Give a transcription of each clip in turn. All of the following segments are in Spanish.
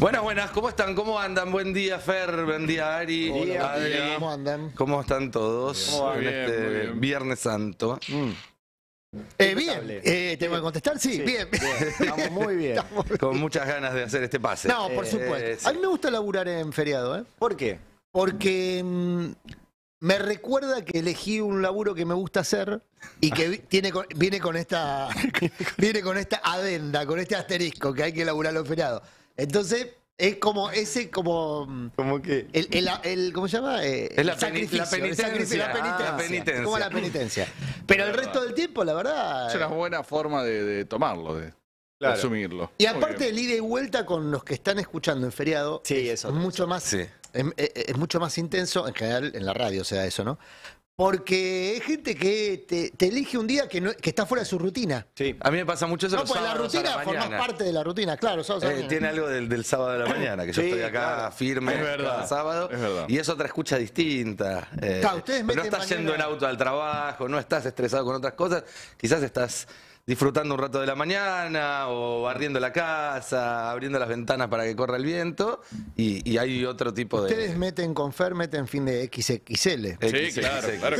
Buenas, buenas, ¿cómo están? ¿Cómo andan? Buen día, Fer, buen día, Ari. ¿Cómo andan? ¿Cómo están todos en este Viernes Santo? Mm. Eh, bien, eh, ¿te voy contestar? Sí, bien. Estamos muy bien. Con muchas ganas de hacer este pase. No, por eh, supuesto. A mí me gusta laburar en feriado, ¿eh? ¿Por qué? Porque mm, me recuerda que elegí un laburo que me gusta hacer y que tiene viene con esta viene con esta adenda, con este asterisco que hay que laburarlo los feriado. Entonces, es como ese, como. Mm, ¿Cómo que? El, ¿Cómo se llama? Eh, es la, penitencia. la penitencia. Ah, la penitencia. Como la penitencia. Pero el resto del tiempo, la verdad. Es una eh, buena forma de, tomarlo, de asumirlo. Y aparte del ida y vuelta con los que están escuchando en feriado. Sí, eso. Es mucho más. Es, mucho más intenso en general en la radio, o sea, eso, ¿no? Porque es gente que te, elige un día que, está fuera de su rutina. Sí, a mí me pasa mucho eso. No, pues la rutina forma parte de la rutina, claro. Eh, tiene algo del, sábado de la mañana, que yo estoy acá firme sábado. Y es otra escucha distinta. Eh, no estás yendo en auto al trabajo, no estás estresado con otras cosas, quizás estás disfrutando un rato de la mañana o barriendo la casa, abriendo las ventanas para que corra el viento y, hay otro tipo de... Ustedes meten con Fer, meten fin de XXL. Sí, claro, claro.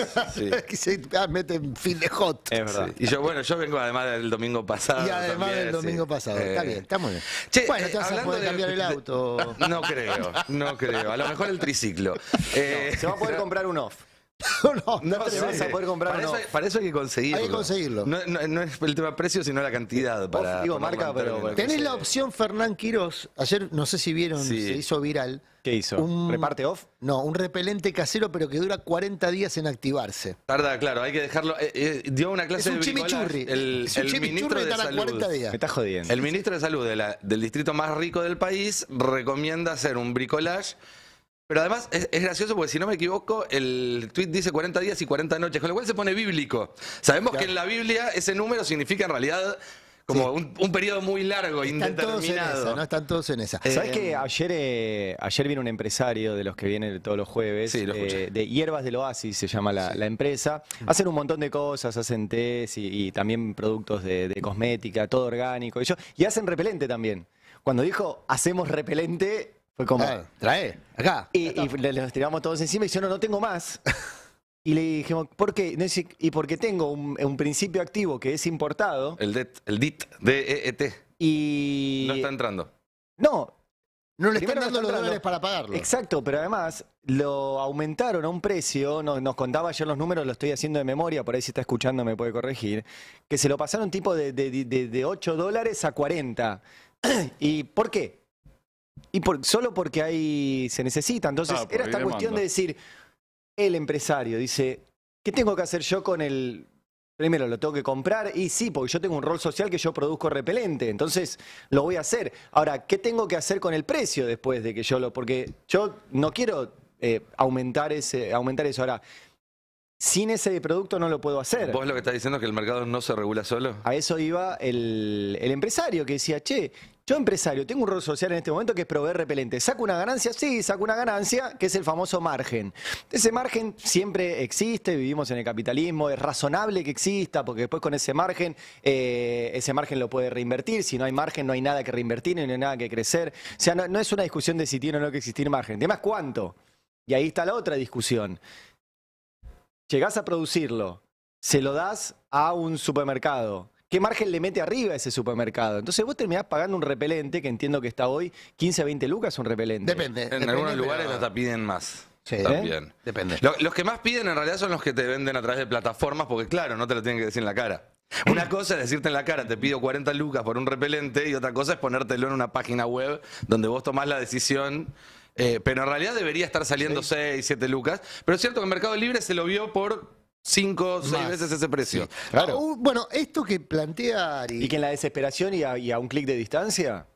Sí. Ah, meten fin de hot. Es verdad. Y yo, bueno, yo vengo además del domingo pasado. Y además del domingo pasado. Está bien, está muy bien. Che, bueno, eh, te vas a de... cambiar el auto. No creo, no creo. A lo mejor el triciclo. Eh, se va a poder comprar un off. no, no, te vas a poder comprar para, eso, para eso hay que conseguirlo. Hay que conseguirlo. No, es el tema precio, sino la cantidad. Para, digo, marca, pero. tenés la opción Fernán Quiroz Ayer, no sé si vieron, se hizo viral. ¿Qué hizo? Un, ¿Reparte off? No, un repelente casero, pero que dura 40 días en activarse. Tarda, claro, hay que dejarlo. Eh, eh, dio una clase es un Chimichurri. El, el ministro de salud. 40 días. está jodiendo. El ministro de salud la, del distrito más rico del país recomienda hacer un bricolage pero además es, gracioso porque si no me equivoco, el tweet dice 40 días y 40 noches, con lo cual se pone bíblico. Sabemos que en la Biblia ese número significa en realidad como un, periodo muy largo, Están Todos en esa, no están todos en esa. Eh, ¿Sabes que em, ayer, eh, ayer vino un empresario de los que vienen todos los jueves? Sí, lo eh, de Hierbas del Oasis se llama la, empresa. Hacen un montón de cosas, hacen tés y, también productos de, de, cosmética, todo orgánico. Y, yo, y hacen repelente también. Cuando dijo hacemos repelente, Ah, trae, acá. Y, le, los tiramos todos encima y yo no, no tengo más. Y le dijimos, ¿por qué? Y porque tengo un, principio activo que es importado. El DET, el DIT, d e, e Y. No está entrando. No. No le están dando los dólares para pagarlo. Exacto, pero además lo aumentaron a un precio, nos, contaba ayer los números, lo estoy haciendo de memoria, por ahí si está escuchando me puede corregir, que se lo pasaron tipo de, de 8 dólares a 40. ¿Y por qué? Y solo porque ahí se necesita. Entonces, ah, era esta cuestión de decir, el empresario dice, ¿qué tengo que hacer yo con el... Primero, lo tengo que comprar y sí, porque yo tengo un rol social que yo produzco repelente, entonces lo voy a hacer. Ahora, ¿qué tengo que hacer con el precio después de que yo lo...? Porque yo no quiero eh, aumentar, ese, aumentar eso. Ahora, sin ese producto no lo puedo hacer. Vos lo que estás diciendo es que el mercado no se regula solo. A eso iba el empresario que decía, che, yo empresario, tengo un rol social en este momento que es proveer repelente. ¿Saco una ganancia? Sí, saco una ganancia, que es el famoso margen. Ese margen siempre existe, vivimos en el capitalismo, es razonable que exista, porque después con ese margen, eh, ese margen lo puede reinvertir. Si no hay margen, no hay nada que reinvertir, no hay nada que crecer. O sea, no, es una discusión de si tiene o no que existir margen. ¿De cuánto. Y ahí está la otra discusión. Llegás a producirlo, se lo das a un supermercado ¿Qué margen le mete arriba a ese supermercado? Entonces vos terminás pagando un repelente, que entiendo que está hoy 15 a 20 lucas un repelente. Depende. En algunos lugares no la piden más. Sí, también. Depende. los que más piden en realidad son los que te venden a través de plataformas, porque claro, no te lo tienen que decir en la cara. Una cosa es decirte en la cara, te pido 40 lucas por un repelente, y otra cosa es ponértelo en una página web donde vos tomás la decisión. Eh, pero en realidad debería estar saliendo 6, 7 lucas. Pero es cierto que Mercado Libre se lo vio por cinco seis veces ese precio. bueno, esto que plantea Y que en la desesperación y a, un clic de distancia.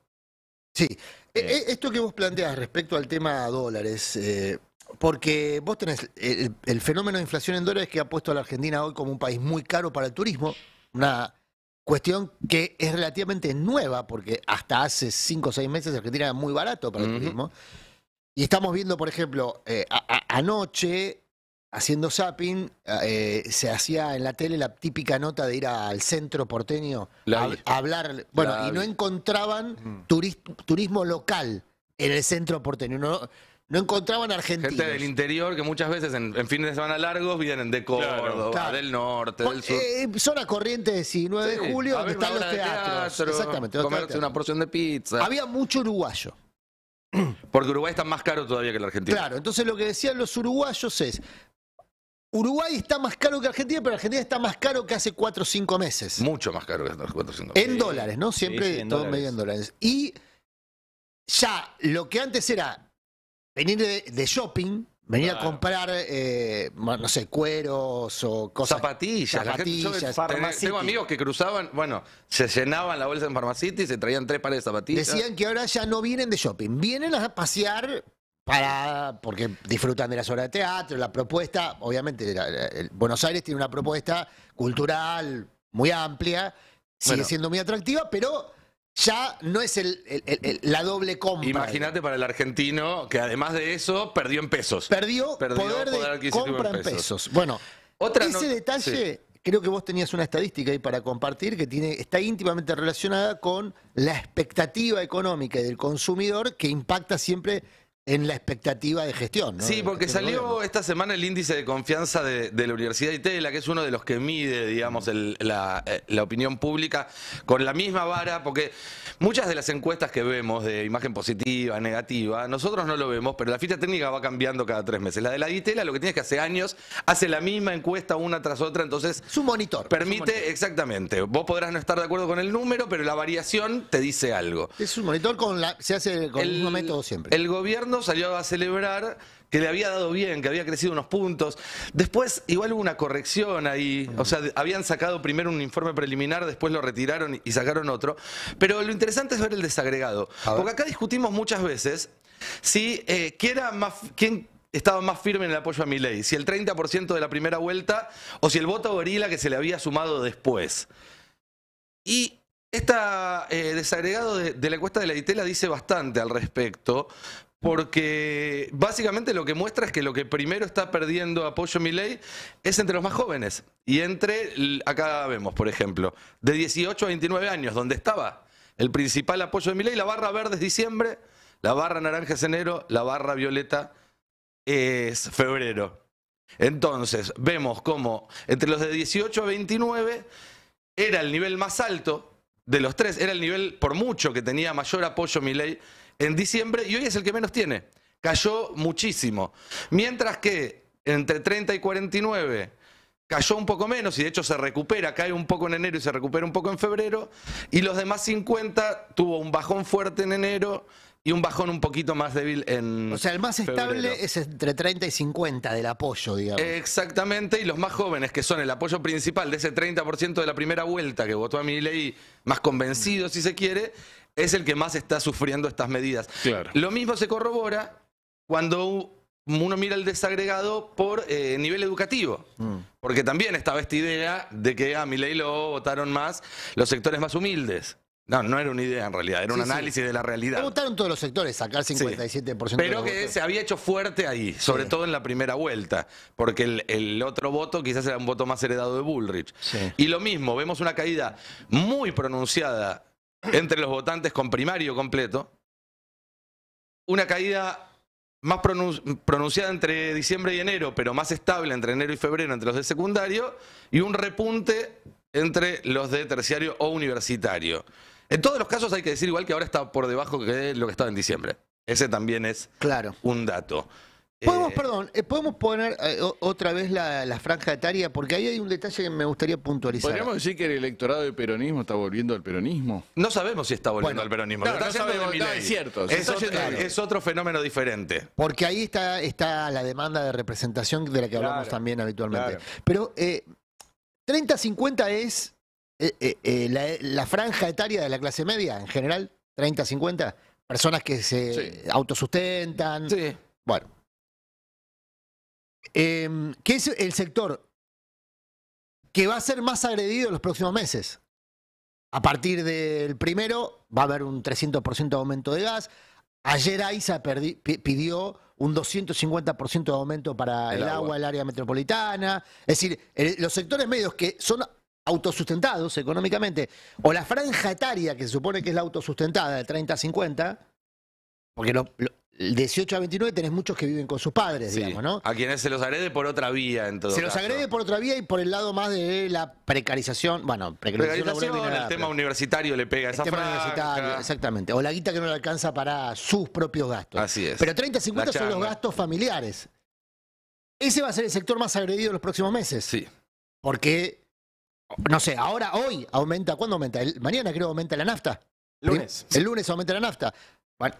Sí. E, e, esto que vos planteas respecto al tema dólares. Eh, porque vos tenés el, fenómeno de inflación en dólares que ha puesto a la Argentina hoy como un país muy caro para el turismo, una cuestión que es relativamente nueva, porque hasta hace cinco o seis meses Argentina era muy barato para el turismo. Y estamos viendo, por ejemplo, eh, anoche haciendo zapping, eh, se hacía en la tele la típica nota de ir al centro porteño a, hablar. Bueno, y no encontraban turismo local en el centro porteño. No, encontraban argentinos. Gente del interior que muchas veces en, fines de semana largos vienen de Córdoba, del norte, del sur. Eh, eh, zona corriente 19 de julio, donde están los teatros. Exactamente. comerse una porción de pizza. Había mucho uruguayo. Porque Uruguay está más caro todavía que el argentino. Claro, entonces lo que decían los uruguayos es, Uruguay está más caro que Argentina, pero Argentina está más caro que hace 4 o 5 meses. Mucho más caro que hace 4 o 5 meses. En dólares, ¿no? Siempre todo medio en dólares. Y ya lo que antes era venir de, shopping, venir a comprar, eh, no sé, cueros o cosas. Zapatillas. zapatillas. tengo amigos que cruzaban, bueno, se llenaban la bolsa en Pharmacity y se traían tres pares de zapatillas. Decían que ahora ya no vienen de shopping, vienen a pasear para porque disfrutan de las obras de teatro, la propuesta, obviamente Buenos Aires tiene una propuesta cultural muy amplia, sigue siendo muy atractiva, pero ya no es el, la doble compra. Imagínate para el argentino que además de eso perdió en pesos. Perdió, poder, de compra en pesos. Bueno, ese detalle creo que vos tenías una estadística ahí para compartir que tiene está íntimamente relacionada con la expectativa económica del consumidor que impacta siempre en la expectativa de gestión. ¿no? Sí, porque salió esta semana el índice de confianza de, la Universidad de Itela, que es uno de los que mide, digamos, eh, la, opinión pública con la misma vara, porque muchas de las encuestas que vemos de imagen positiva, negativa, nosotros no lo vemos, pero la ficha técnica va cambiando cada tres meses. La de la Itela lo que tiene es que hace años hace la misma encuesta una tras otra, entonces... Es un monitor. Permite, exactamente. Vos podrás no estar de acuerdo con el número, pero la variación te dice algo. Es un monitor con la... Se hace con el mismo método siempre. El gobierno salió a celebrar que le había dado bien, que había crecido unos puntos. Después igual hubo una corrección ahí, o sea, habían sacado primero un informe preliminar, después lo retiraron y sacaron otro. Pero lo interesante es ver el desagregado, porque acá discutimos muchas veces si eh, ¿quién estaba más firme en el apoyo a mi ley. si el 30% de la primera vuelta o si el voto gorila que se le había sumado después. Y este desagregado de, de, la encuesta de la Itela dice bastante al respecto, porque básicamente lo que muestra es que lo que primero está perdiendo apoyo Milei es entre los más jóvenes. Y entre, acá vemos, por ejemplo, de 18 a 29 años, donde estaba el principal apoyo de Milei, la barra verde es diciembre, la barra naranja es enero, la barra violeta es febrero. Entonces, vemos cómo entre los de 18 a 29 era el nivel más alto de los tres, era el nivel por mucho que tenía mayor apoyo Milei en diciembre y hoy es el que menos tiene. Cayó muchísimo. Mientras que entre 30 y 49 cayó un poco menos y de hecho se recupera, cae un poco en enero y se recupera un poco en febrero. Y los demás 50 tuvo un bajón fuerte en enero y un bajón un poquito más débil en. O sea, el más estable es entre 30 y 50 del apoyo, digamos. Exactamente, y los más jóvenes, que son el apoyo principal de ese 30% de la primera vuelta que votó a mi ley, más convencido, si se quiere, es el que más está sufriendo estas medidas. Lo mismo se corrobora cuando uno mira el desagregado por eh, nivel educativo, mm. porque también estaba esta idea de que a Milei lo votaron más los sectores más humildes. No, no era una idea en realidad, era un análisis de la realidad. votaron todos los sectores, sacar 57% de Pero que se había hecho fuerte ahí, sobre todo en la primera vuelta, porque el, el, otro voto quizás era un voto más heredado de Bullrich. Y lo mismo, vemos una caída muy pronunciada entre los votantes con primario completo, una caída más pronunciada entre diciembre y enero, pero más estable entre enero y febrero entre los de secundario, y un repunte entre los de terciario o universitario. En todos los casos hay que decir igual que ahora está por debajo de lo que estaba en diciembre. Ese también es un dato. Podemos, eh, perdón, eh, podemos poner eh, otra vez la, franja etaria, porque ahí hay un detalle que me gustaría puntualizar. ¿Podríamos decir que el electorado de peronismo está volviendo al peronismo? No sabemos si está volviendo al peronismo. no, no es cierto, Es, otro, fenómeno diferente. Porque ahí está, está la demanda de representación de la que hablamos también habitualmente. Pero 30-50 es la, franja etaria de la clase media en general, 30-50, personas que se autosustentan. Sí. Bueno, eh, es el sector que va a ser más agredido en los próximos meses. A partir del primero va a haber un 300% de aumento de gas. Ayer AISA pidió un 250% de aumento para el, agua el área metropolitana. Es decir, los sectores medios que son autosustentados económicamente, o la franja etaria que se supone que es la autosustentada de 30 a 50, porque lo, 18 a 29 tenés muchos que viven con sus padres, digamos, ¿no? A quienes se los agrede por otra vía, entonces. Se los agrede por otra vía y por el lado más de la precarización. Bueno, precarización, el, tema universitario le pega esa tema universitario, exactamente. O la guita que no le alcanza para sus propios gastos. Así es. Pero 30 50 son los gastos familiares. Ese va a ser el sector más agredido en los próximos meses. Sí. Porque, no sé, ahora, hoy aumenta, ¿cuándo aumenta? El, mañana creo aumenta la nafta. Lunes. El lunes aumenta la nafta.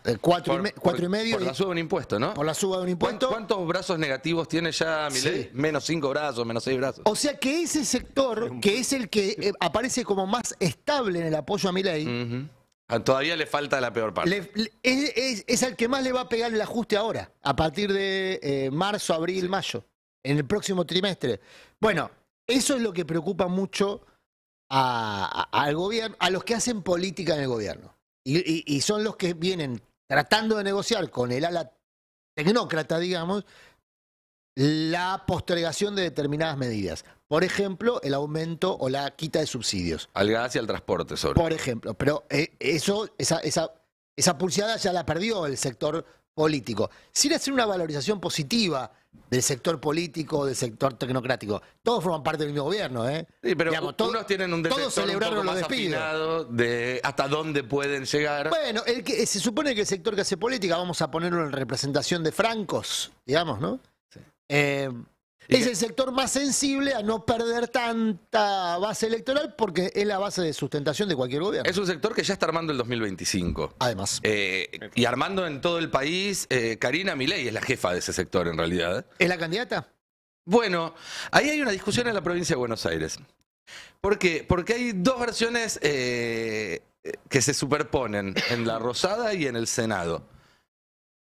Eh, cuatro, y y medio. Por la suba de un impuesto, ¿no? Por la suba de un impuesto. ¿Cuántos brazos negativos tiene ya Milei? Menos cinco brazos, menos seis brazos. O sea que ese sector, que es el que eh, aparece como más estable en el apoyo a Milei, ah, Todavía le falta la peor parte. es, el que más le va a pegar el ajuste ahora, a partir de eh, marzo, abril, mayo, en el próximo trimestre. Bueno, eso es lo que preocupa mucho al gobierno, a los que hacen política en el gobierno. Y, son los que vienen tratando de negociar con el ala tecnócrata, digamos, la postergación de determinadas medidas. Por ejemplo, el aumento o la quita de subsidios. Al gas y al transporte, sobre. Por ejemplo, pero eh, eso, esa, esa, esa pulseada ya la perdió el sector político. Sin hacer una valorización positiva del sector político, del sector tecnocrático. Todos forman parte del mismo gobierno, ¿eh? Sí, pero todos, tienen un todos celebraron un de hasta dónde pueden llegar. Bueno, el que, se supone que el sector que hace política, vamos a ponerlo en representación de francos, digamos, ¿no? Sí. Eh, es el sector más sensible a no perder tanta base electoral porque es la base de sustentación de cualquier gobierno. Es un sector que ya está armando el 2025. Además. Eh, y armando en todo el país, eh, Karina Milei es la jefa de ese sector en realidad. ¿Es la candidata? Bueno, ahí hay una discusión en la provincia de Buenos Aires. ¿Por qué? Porque hay dos versiones eh, que se superponen, en la Rosada y en el Senado.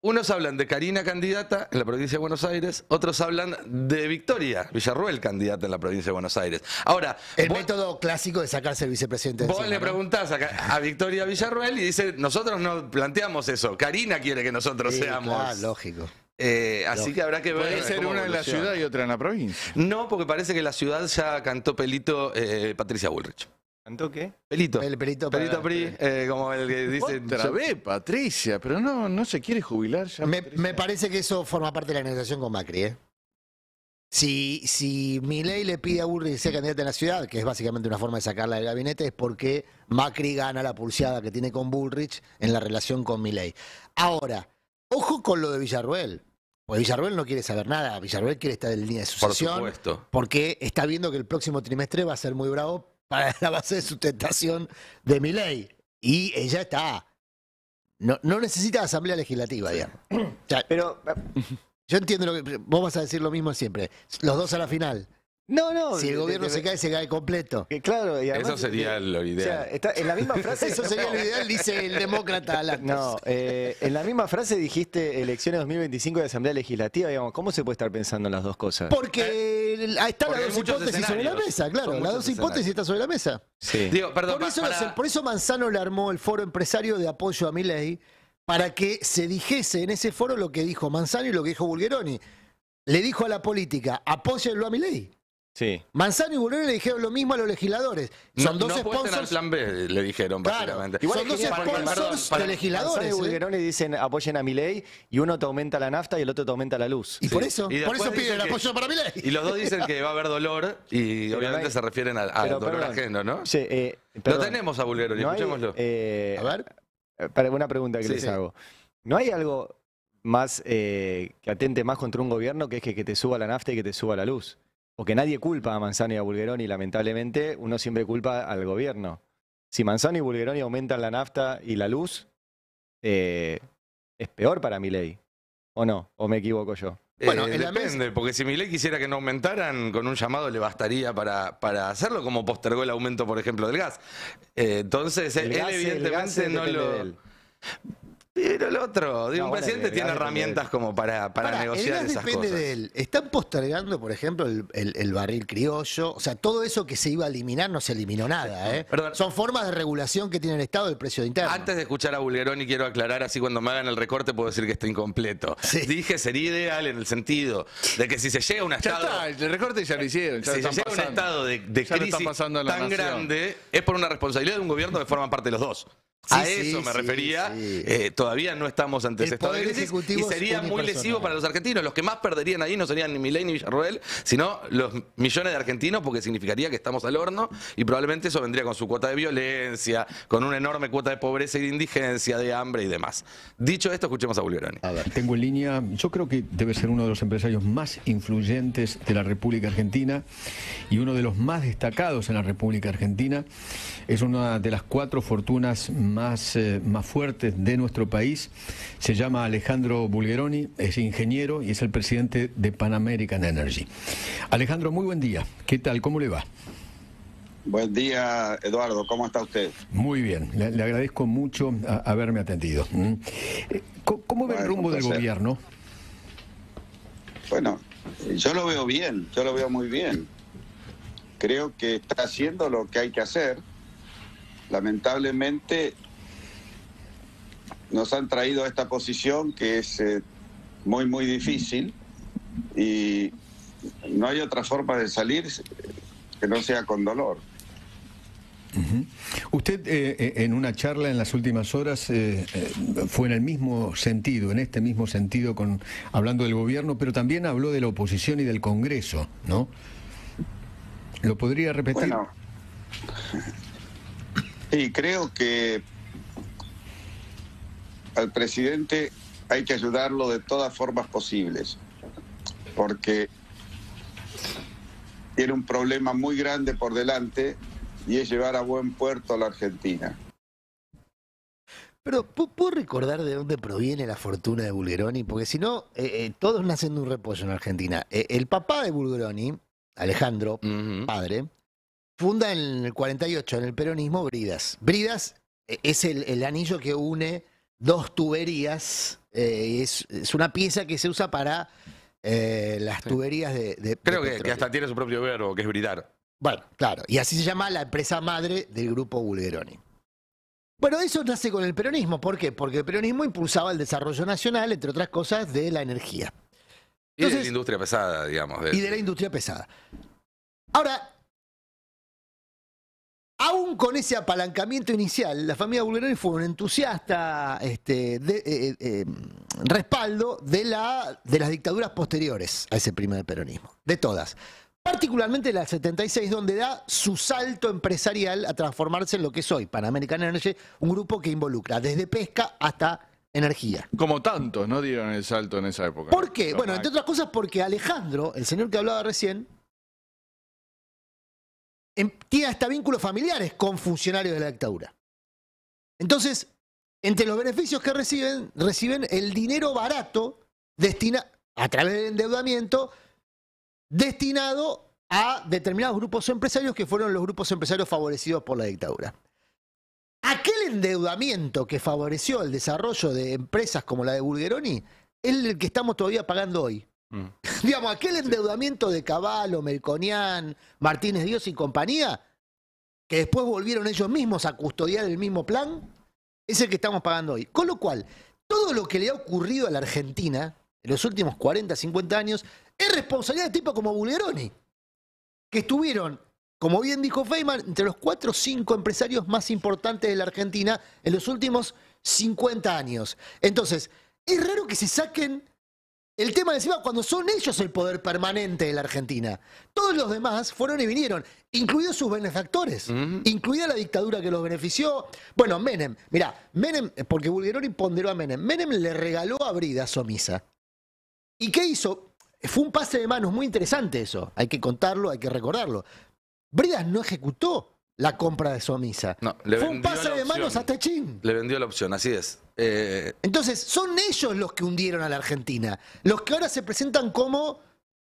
Unos hablan de Karina candidata en la provincia de Buenos Aires, otros hablan de Victoria Villarruel candidata en la provincia de Buenos Aires. Ahora, el método clásico de sacarse el vicepresidente. Vos le preguntás a, Victoria Villarruel y dice, nosotros no planteamos eso, Karina quiere que nosotros seamos. Ah, lógico. Eh, así que habrá que ver. Puede ser una en la ciudad y otra en la provincia. No, porque parece que la ciudad ya cantó pelito eh, Patricia Bullrich. ¿Cantó qué? Pelito. El pelito, Pri, este. eh, como el que dice. Otra Patricia, pero no, no se quiere jubilar ya. Me, parece que eso forma parte de la negociación con Macri, ¿eh? Si, si le pide a Bullrich que sea candidato en la ciudad, que es básicamente una forma de sacarla del gabinete, es porque Macri gana la pulseada que tiene con Bullrich en la relación con Milei. Ahora, ojo con lo de Villarruel, porque Villarruel no quiere saber nada, Villarruel quiere estar en línea de sucesión. Por supuesto. porque está viendo que el próximo trimestre va a ser muy bravo para la base de sustentación de mi ley. Y ella está. No, no necesita asamblea legislativa, digamos. pero yo entiendo lo que. Vos vas a decir lo mismo siempre. Los dos a la final. No, no. Si el gobierno se cae, se cae completo. claro. eso sería lo ideal. en la misma frase. eso sería lo ideal, dice el demócrata No, eh, en la misma frase dijiste elecciones 2025 de Asamblea Legislativa. Digamos, ¿cómo se puede estar pensando en las dos cosas? Porque están las dos hipótesis sobre la mesa, claro. Las dos hipótesis están sobre la mesa. Sí. perdón, por, eso Manzano le armó el foro empresario de apoyo a mi ley para que se dijese en ese foro lo que dijo Manzano y lo que dijo Bulgheroni. Le dijo a la política, apóyenlo a mi ley. Sí. Manzano y Bulgaroni le dijeron lo mismo a los legisladores. Son no, dos no Al plan B, le dijeron, claro. Igual Son dos sponsors para, de legisladores. Manzano y ¿eh? dicen apoyen a mi ley y uno te aumenta la nafta y el otro te aumenta la luz. Y por eso, por eso piden apoyo para mi ley. Y los dos dicen que va a haber dolor y obviamente se refieren al dolor ajeno, ¿no? Sí, eh, lo tenemos a Bulgaroni escuchémoslo. Eh, a ver. Eh, para una pregunta que les hago. ¿No hay algo más eh, que atente más contra un gobierno que es que te suba la nafta y que te suba la luz? o que nadie culpa a Manzano y a Bulgeroni, lamentablemente, uno siempre culpa al gobierno. Si Manzano y Bulgeroni aumentan la nafta y la luz, eh, es peor para mi ley. ¿O no? ¿O me equivoco yo? Eh, bueno, depende, porque si mi ley quisiera que no aumentaran, con un llamado le bastaría para, para hacerlo, como postergó el aumento, por ejemplo, del gas. Eh, entonces, él evidentemente no lo el otro, un presidente tiene herramientas como para, negociar esas depende cosas. De él. Están postergando, por ejemplo, el, barril criollo. O sea, todo eso que se iba a eliminar no se eliminó nada. ¿eh? Son formas de regulación que tiene el Estado del precio de interno. Antes de escuchar a y quiero aclarar, así cuando me hagan el recorte puedo decir que está incompleto. Dije, sería ideal en el sentido de que si se llega a un Estado. Ya el recorte ya lo hicieron. si se llega a un Estado de, de crisis tan grande, es por una responsabilidad de un gobierno que forman parte de los dos a eso me refería. Eh, todavía no estamos ante ese estado de crisis y sería muy lesivo para los argentinos. Los que más perderían ahí no serían ni Milei ni Villarroel, sino los millones de argentinos, porque significaría que estamos al horno y probablemente eso vendría con su cuota de violencia, con una enorme cuota de pobreza y de indigencia, de hambre y demás. Dicho esto, escuchemos a Bulgaroni. A ver, tengo en línea, yo creo que debe ser uno de los empresarios más influyentes de la República Argentina y uno de los más destacados en la República Argentina. Es una de las cuatro fortunas más más, eh, fuertes de nuestro país. Se llama Alejandro Bulgeroni, es ingeniero y es el presidente de Pan American Energy. Alejandro, muy buen día. ¿Qué tal? ¿Cómo le va? Buen día, Eduardo. ¿Cómo está usted? Muy bien. Le, agradezco mucho haberme atendido. Mm. Eh, ¿Cómo, ve el rumbo del gobierno? Bueno, yo lo veo bien, yo lo veo muy bien. Creo que está haciendo lo que hay que hacer. Lamentablemente nos han traído a esta posición que es eh, muy, muy difícil y no hay otra forma de salir que no sea con dolor. Usted eh, eh, en una charla en las últimas horas fue en el mismo sentido, en este mismo sentido, con hablando del gobierno, pero también habló de la oposición y del Congreso, ¿no? ¿Lo podría repetir? Bueno, sí, creo que al presidente hay que ayudarlo de todas formas posibles, porque tiene un problema muy grande por delante y es llevar a buen puerto a la Argentina. Pero ¿puedo recordar de dónde proviene la fortuna de Bulgaroni? Porque si no, eh, eh, todos nacen de un repollo en Argentina. Eh, el papá de Bulgaroni, Alejandro, padre, funda en el 48, en el peronismo, Bridas. Bridas es el anillo que une dos tuberías. Eh, es, una pieza que se usa para eh, las tuberías de. de Creo que, hasta tiene su propio verbo, que es bridar. Bueno, claro. Y así se llama la empresa madre del grupo Bulgaroni. Bueno, eso nace con el peronismo. ¿Por qué? Porque el peronismo impulsaba el desarrollo nacional, entre otras cosas, de la energía. Entonces, y de la industria pesada, digamos. Y de la industria pesada. Ahora, Aún con ese apalancamiento inicial, la familia Bulgaroni fue un entusiasta este, eh, eh, eh, respaldo de, las dictaduras posteriores a ese primer peronismo, de todas. Particularmente la del 76, donde da su salto empresarial a transformarse en lo que es hoy, Pan Energy, un grupo que involucra desde pesca hasta energía. Como tantos, ¿no? Dieron el salto en esa época. ¿Por qué? bueno, entre otras cosas porque Alejandro, el señor que hablaba recién, tiene hasta vínculos familiares con funcionarios de la dictadura. Entonces, entre los beneficios que reciben, reciben el dinero barato a través del endeudamiento destinado a determinados grupos empresarios que fueron los grupos empresarios favorecidos por la dictadura. Aquel endeudamiento que favoreció el desarrollo de empresas como la de Bulgeroni es el que estamos todavía pagando hoy. Mm. Digamos, aquel endeudamiento de Caballo, Melconian, Martínez Dios y compañía, que después volvieron ellos mismos a custodiar el mismo plan, es el que estamos pagando hoy. Con lo cual, todo lo que le ha ocurrido a la Argentina en los últimos 40, 50 años es responsabilidad de tipos como Bulgaroni, que estuvieron, como bien dijo Feynman, entre los cuatro o cinco empresarios más importantes de la Argentina en los últimos 50 años. Entonces, es raro que se saquen el tema encima cuando son ellos el poder permanente de la Argentina. Todos los demás fueron y vinieron, incluidos sus benefactores, incluida la dictadura que los benefició. Bueno, Menem, mira, Menem, porque y ponderó a Menem, Menem le regaló a Bridas misa. ¿Y qué hizo? Fue un pase de manos muy interesante eso, hay que contarlo, hay que recordarlo. Bridas no ejecutó la compra de su No, Fue un pase de manos hasta Chin. Le vendió la opción, así es. Eh, Entonces, son ellos los que hundieron a la Argentina. Los que ahora se presentan como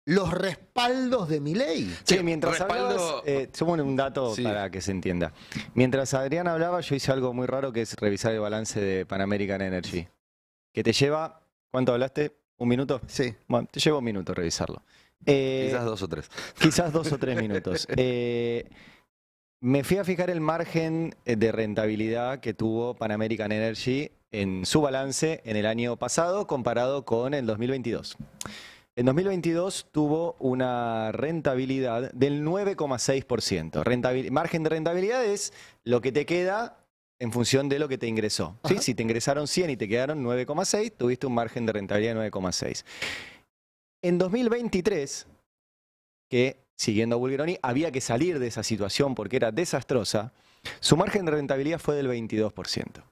los respaldos de mi ley. Sí, mientras respaldo... Eh, un dato para que se entienda. Mientras Adrián hablaba, yo hice algo muy raro que es revisar el balance de Pan American Energy. Que te lleva, ¿cuánto hablaste? ¿Un minuto? Sí. Bueno, te llevo un minuto revisarlo. quizás eh, dos o tres. Quizás dos o tres minutos. Eh, me fui a fijar el margen eh, de rentabilidad que tuvo Pan American Energy en su balance en el año pasado comparado con el 2022. En 2022 tuvo una rentabilidad del 9,6%. Margen de rentabilidad es lo que te queda en función de lo que te ingresó. ¿sí? Si te ingresaron 100 y te quedaron 9,6, tuviste un margen de rentabilidad de 9,6. En 2023, que siguiendo a Bulgeroni, había que salir de esa situación porque era desastrosa, su margen de rentabilidad fue del 22%.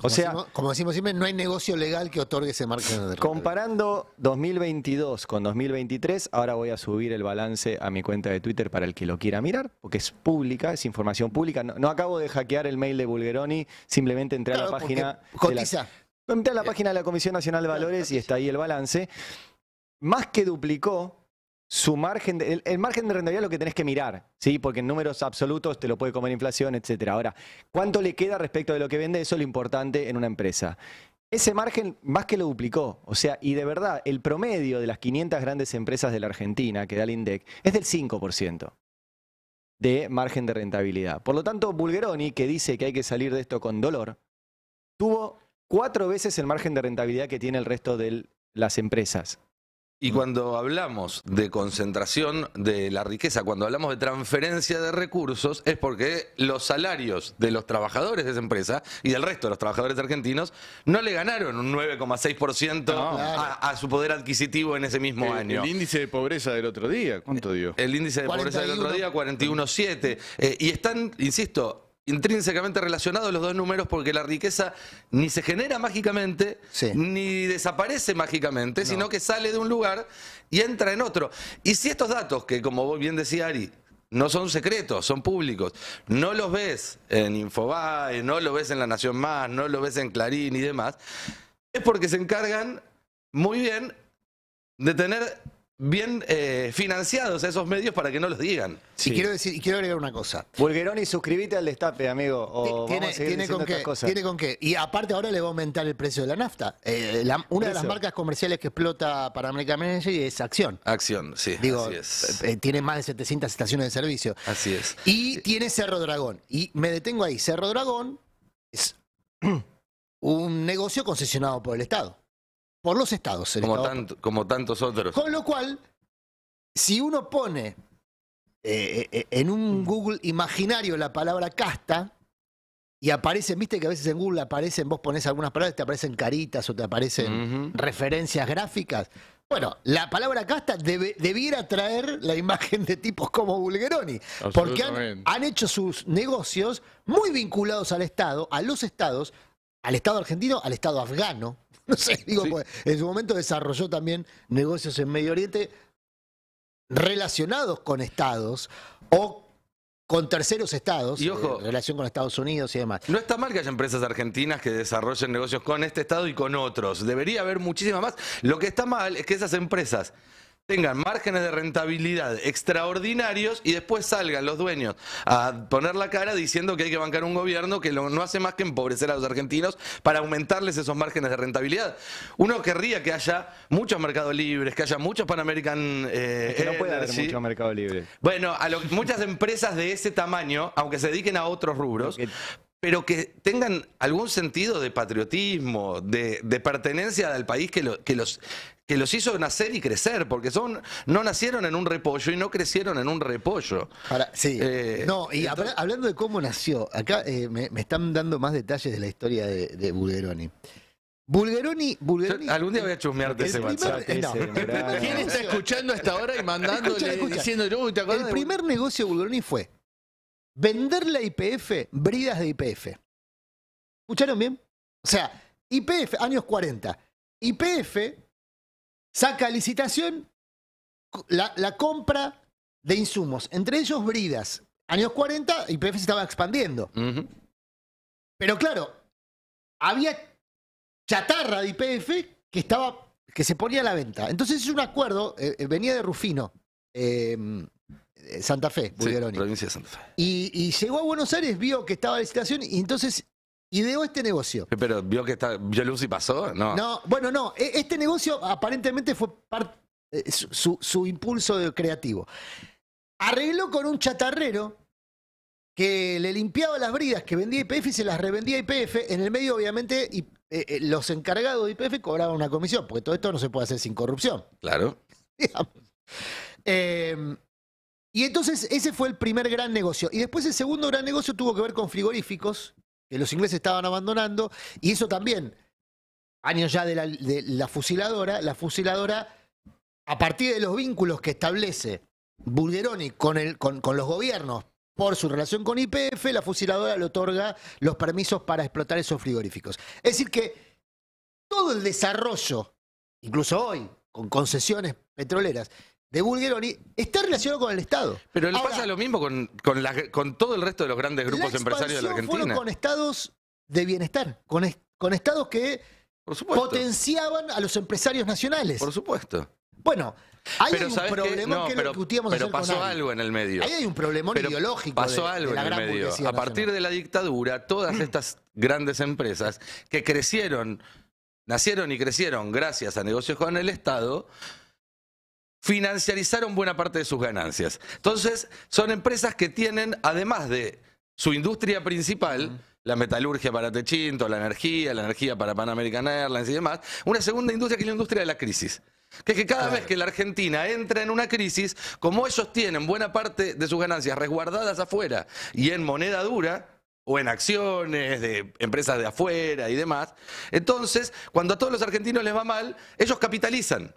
O sea, como decimos siempre, no hay negocio legal que otorgue ese margen de rentabilidad. Comparando 2022 con 2023, ahora voy a subir el balance a mi cuenta de Twitter para el que lo quiera mirar, porque es pública, es información pública. No, acabo de hackear el mail de Bulgeroni, simplemente entré a la página. Cotiza. entré a la página de la Comisión Nacional de Valores y está ahí el balance. Más que duplicó su margen, el, margen de rentabilidad es lo que tenés que mirar, ¿sí? Porque en números absolutos te lo puede comer inflación, etcétera. Ahora, ¿cuánto le queda respecto de lo que vende? Eso es lo importante en una empresa. Ese margen más que lo duplicó, o sea, y de verdad, el promedio de las 500 grandes empresas de la Argentina que da el INDEC es del 5% de margen de rentabilidad. Por lo tanto, Bulgeroni, que dice que hay que salir de esto con dolor, tuvo cuatro veces el margen de rentabilidad que tiene el resto de las empresas. Y cuando hablamos de concentración de la riqueza, cuando hablamos de transferencia de recursos, es porque los salarios de los trabajadores de esa empresa y del resto de los trabajadores argentinos no le ganaron un 9,6% a, su poder adquisitivo en ese mismo año. El índice de pobreza del otro día, ¿cuánto eh, dio? El índice de pobreza del otro día, 41,7. Eh, y están, insisto, intrínsecamente relacionados los dos números porque la riqueza ni se genera mágicamente, ni desaparece mágicamente, sino que sale de un lugar y entra en otro. Y si estos datos, que como bien decía Ari, no son secretos, son públicos, no los ves en Infobae, no los ves en La Nación Más, no los ves en Clarín y demás, es porque se encargan muy bien de tener bien eh, financiados a esos medios para que no los digan. Sí. Y quiero decir, quiero agregar una cosa. y suscríbete al destape, amigo. tiene, tiene con qué, tiene con qué. Y aparte ahora le va a aumentar el precio de la nafta. Eh, una de las marcas comerciales que explota para American Manager es Acción. Acción, sí. Eh, tiene más de 700 estaciones de servicio. Así es. Y tiene Cerro Dragón. Y me detengo ahí. Cerro Dragón es un negocio concesionado por el Estado por los estados. como, como tantos otros. Con lo cual, si uno pone eh, eh, eh, en un mm. Google imaginario la palabra casta, y aparecen, viste que a veces en Google aparecen, vos pones algunas palabras, te aparecen caritas o te aparecen referencias gráficas. Bueno, la palabra casta debiera traer la imagen de tipos como Bulgeroni, porque han, hecho sus negocios muy vinculados al Estado, a los Estados, al Estado argentino, al Estado afgano. No sé, digo, pues, en su momento desarrolló también negocios en Medio Oriente relacionados con estados o con terceros estados, y en eh, relación con Estados Unidos y demás. No está mal que haya empresas argentinas que desarrollen negocios con este estado y con otros. Debería haber muchísimas más. Lo que está mal es que esas empresas tengan márgenes de rentabilidad extraordinarios y después salgan los dueños a poner la cara diciendo que hay que bancar un gobierno que no hace más que empobrecer a los argentinos para aumentarles esos márgenes de rentabilidad. Uno querría que haya muchos mercados libres, que haya muchos Pan American. Eh, que no puede haber mucho mercado libre. Bueno, muchas empresas de ese tamaño, aunque se dediquen a otros rubros, pero que tengan algún sentido de patriotismo, de, pertenencia al país que, que, los, que los hizo nacer y crecer, porque son no nacieron en un repollo y no crecieron en un repollo. Ahora, sí. Eh, no, y hablando de cómo nació, acá eh, me, están dando más detalles de la historia de, de Bulgeroni. algún día voy a chusmearte ese WhatsApp. ¿Quién está escuchando hasta ahora y mandándole, El primer negocio de Bulgeroni fue venderle a IPF bridas de IPF. ¿Escucharon bien? O sea, IPF, años 40. IPF saca licitación la, la, compra de insumos, entre ellos bridas. Años 40, IPF se estaba expandiendo. Pero claro, había chatarra de IPF que estaba que se ponía a la venta. Entonces es un acuerdo, eh, eh, venía de Rufino, eh, eh, Santa Fe, Bulgaroni. provincia de Santa Fe. Y, llegó a Buenos Aires, vio que estaba la situación y entonces ideó este negocio. Pero vio que está. ¿Vio luz y pasó? No. No, bueno, no. E, este negocio aparentemente fue eh, Su, impulso creativo. Arregló con un chatarrero que le limpiaba las bridas que vendía IPF y se las revendía IPF. En el medio, obviamente, y, eh, los encargados de IPF cobraban una comisión, porque todo esto no se puede hacer sin corrupción. Claro. Eh, y entonces ese fue el primer gran negocio. Y después el segundo gran negocio tuvo que ver con frigoríficos, que los ingleses estaban abandonando, y eso también, años ya de la, fusiladora, la fusiladora, a partir de los vínculos que establece Bulgeroni con, con los gobiernos por su relación con IPF, la fusiladora le otorga los permisos para explotar esos frigoríficos. Es decir, que todo el desarrollo, incluso hoy, con concesiones petroleras, de Bulgeroni está relacionado con el Estado. Pero le pasa lo mismo con, todo el resto de los grandes grupos empresarios de la Argentina. Fueron con estados de bienestar, con, estados que potenciaban a los empresarios nacionales. Por supuesto. Bueno, hay un problema que pero, pero pasó algo en el medio. Ahí hay un problema ideológico. Pasó algo en el medio. A partir de la dictadura, todas estas grandes empresas que crecieron, nacieron y crecieron gracias a negocios con el Estado, financiarizaron buena parte de sus ganancias. Entonces, son empresas que tienen, además de su industria principal, la metalurgia para Techinto, la energía, la energía para Pan American Airlines y demás, una segunda industria que es la industria de la crisis. Que es que cada vez que la Argentina entra en una crisis, como ellos tienen buena parte de sus ganancias resguardadas afuera y en moneda dura, o en acciones de empresas de afuera y demás. Entonces, cuando a todos los argentinos les va mal, ellos capitalizan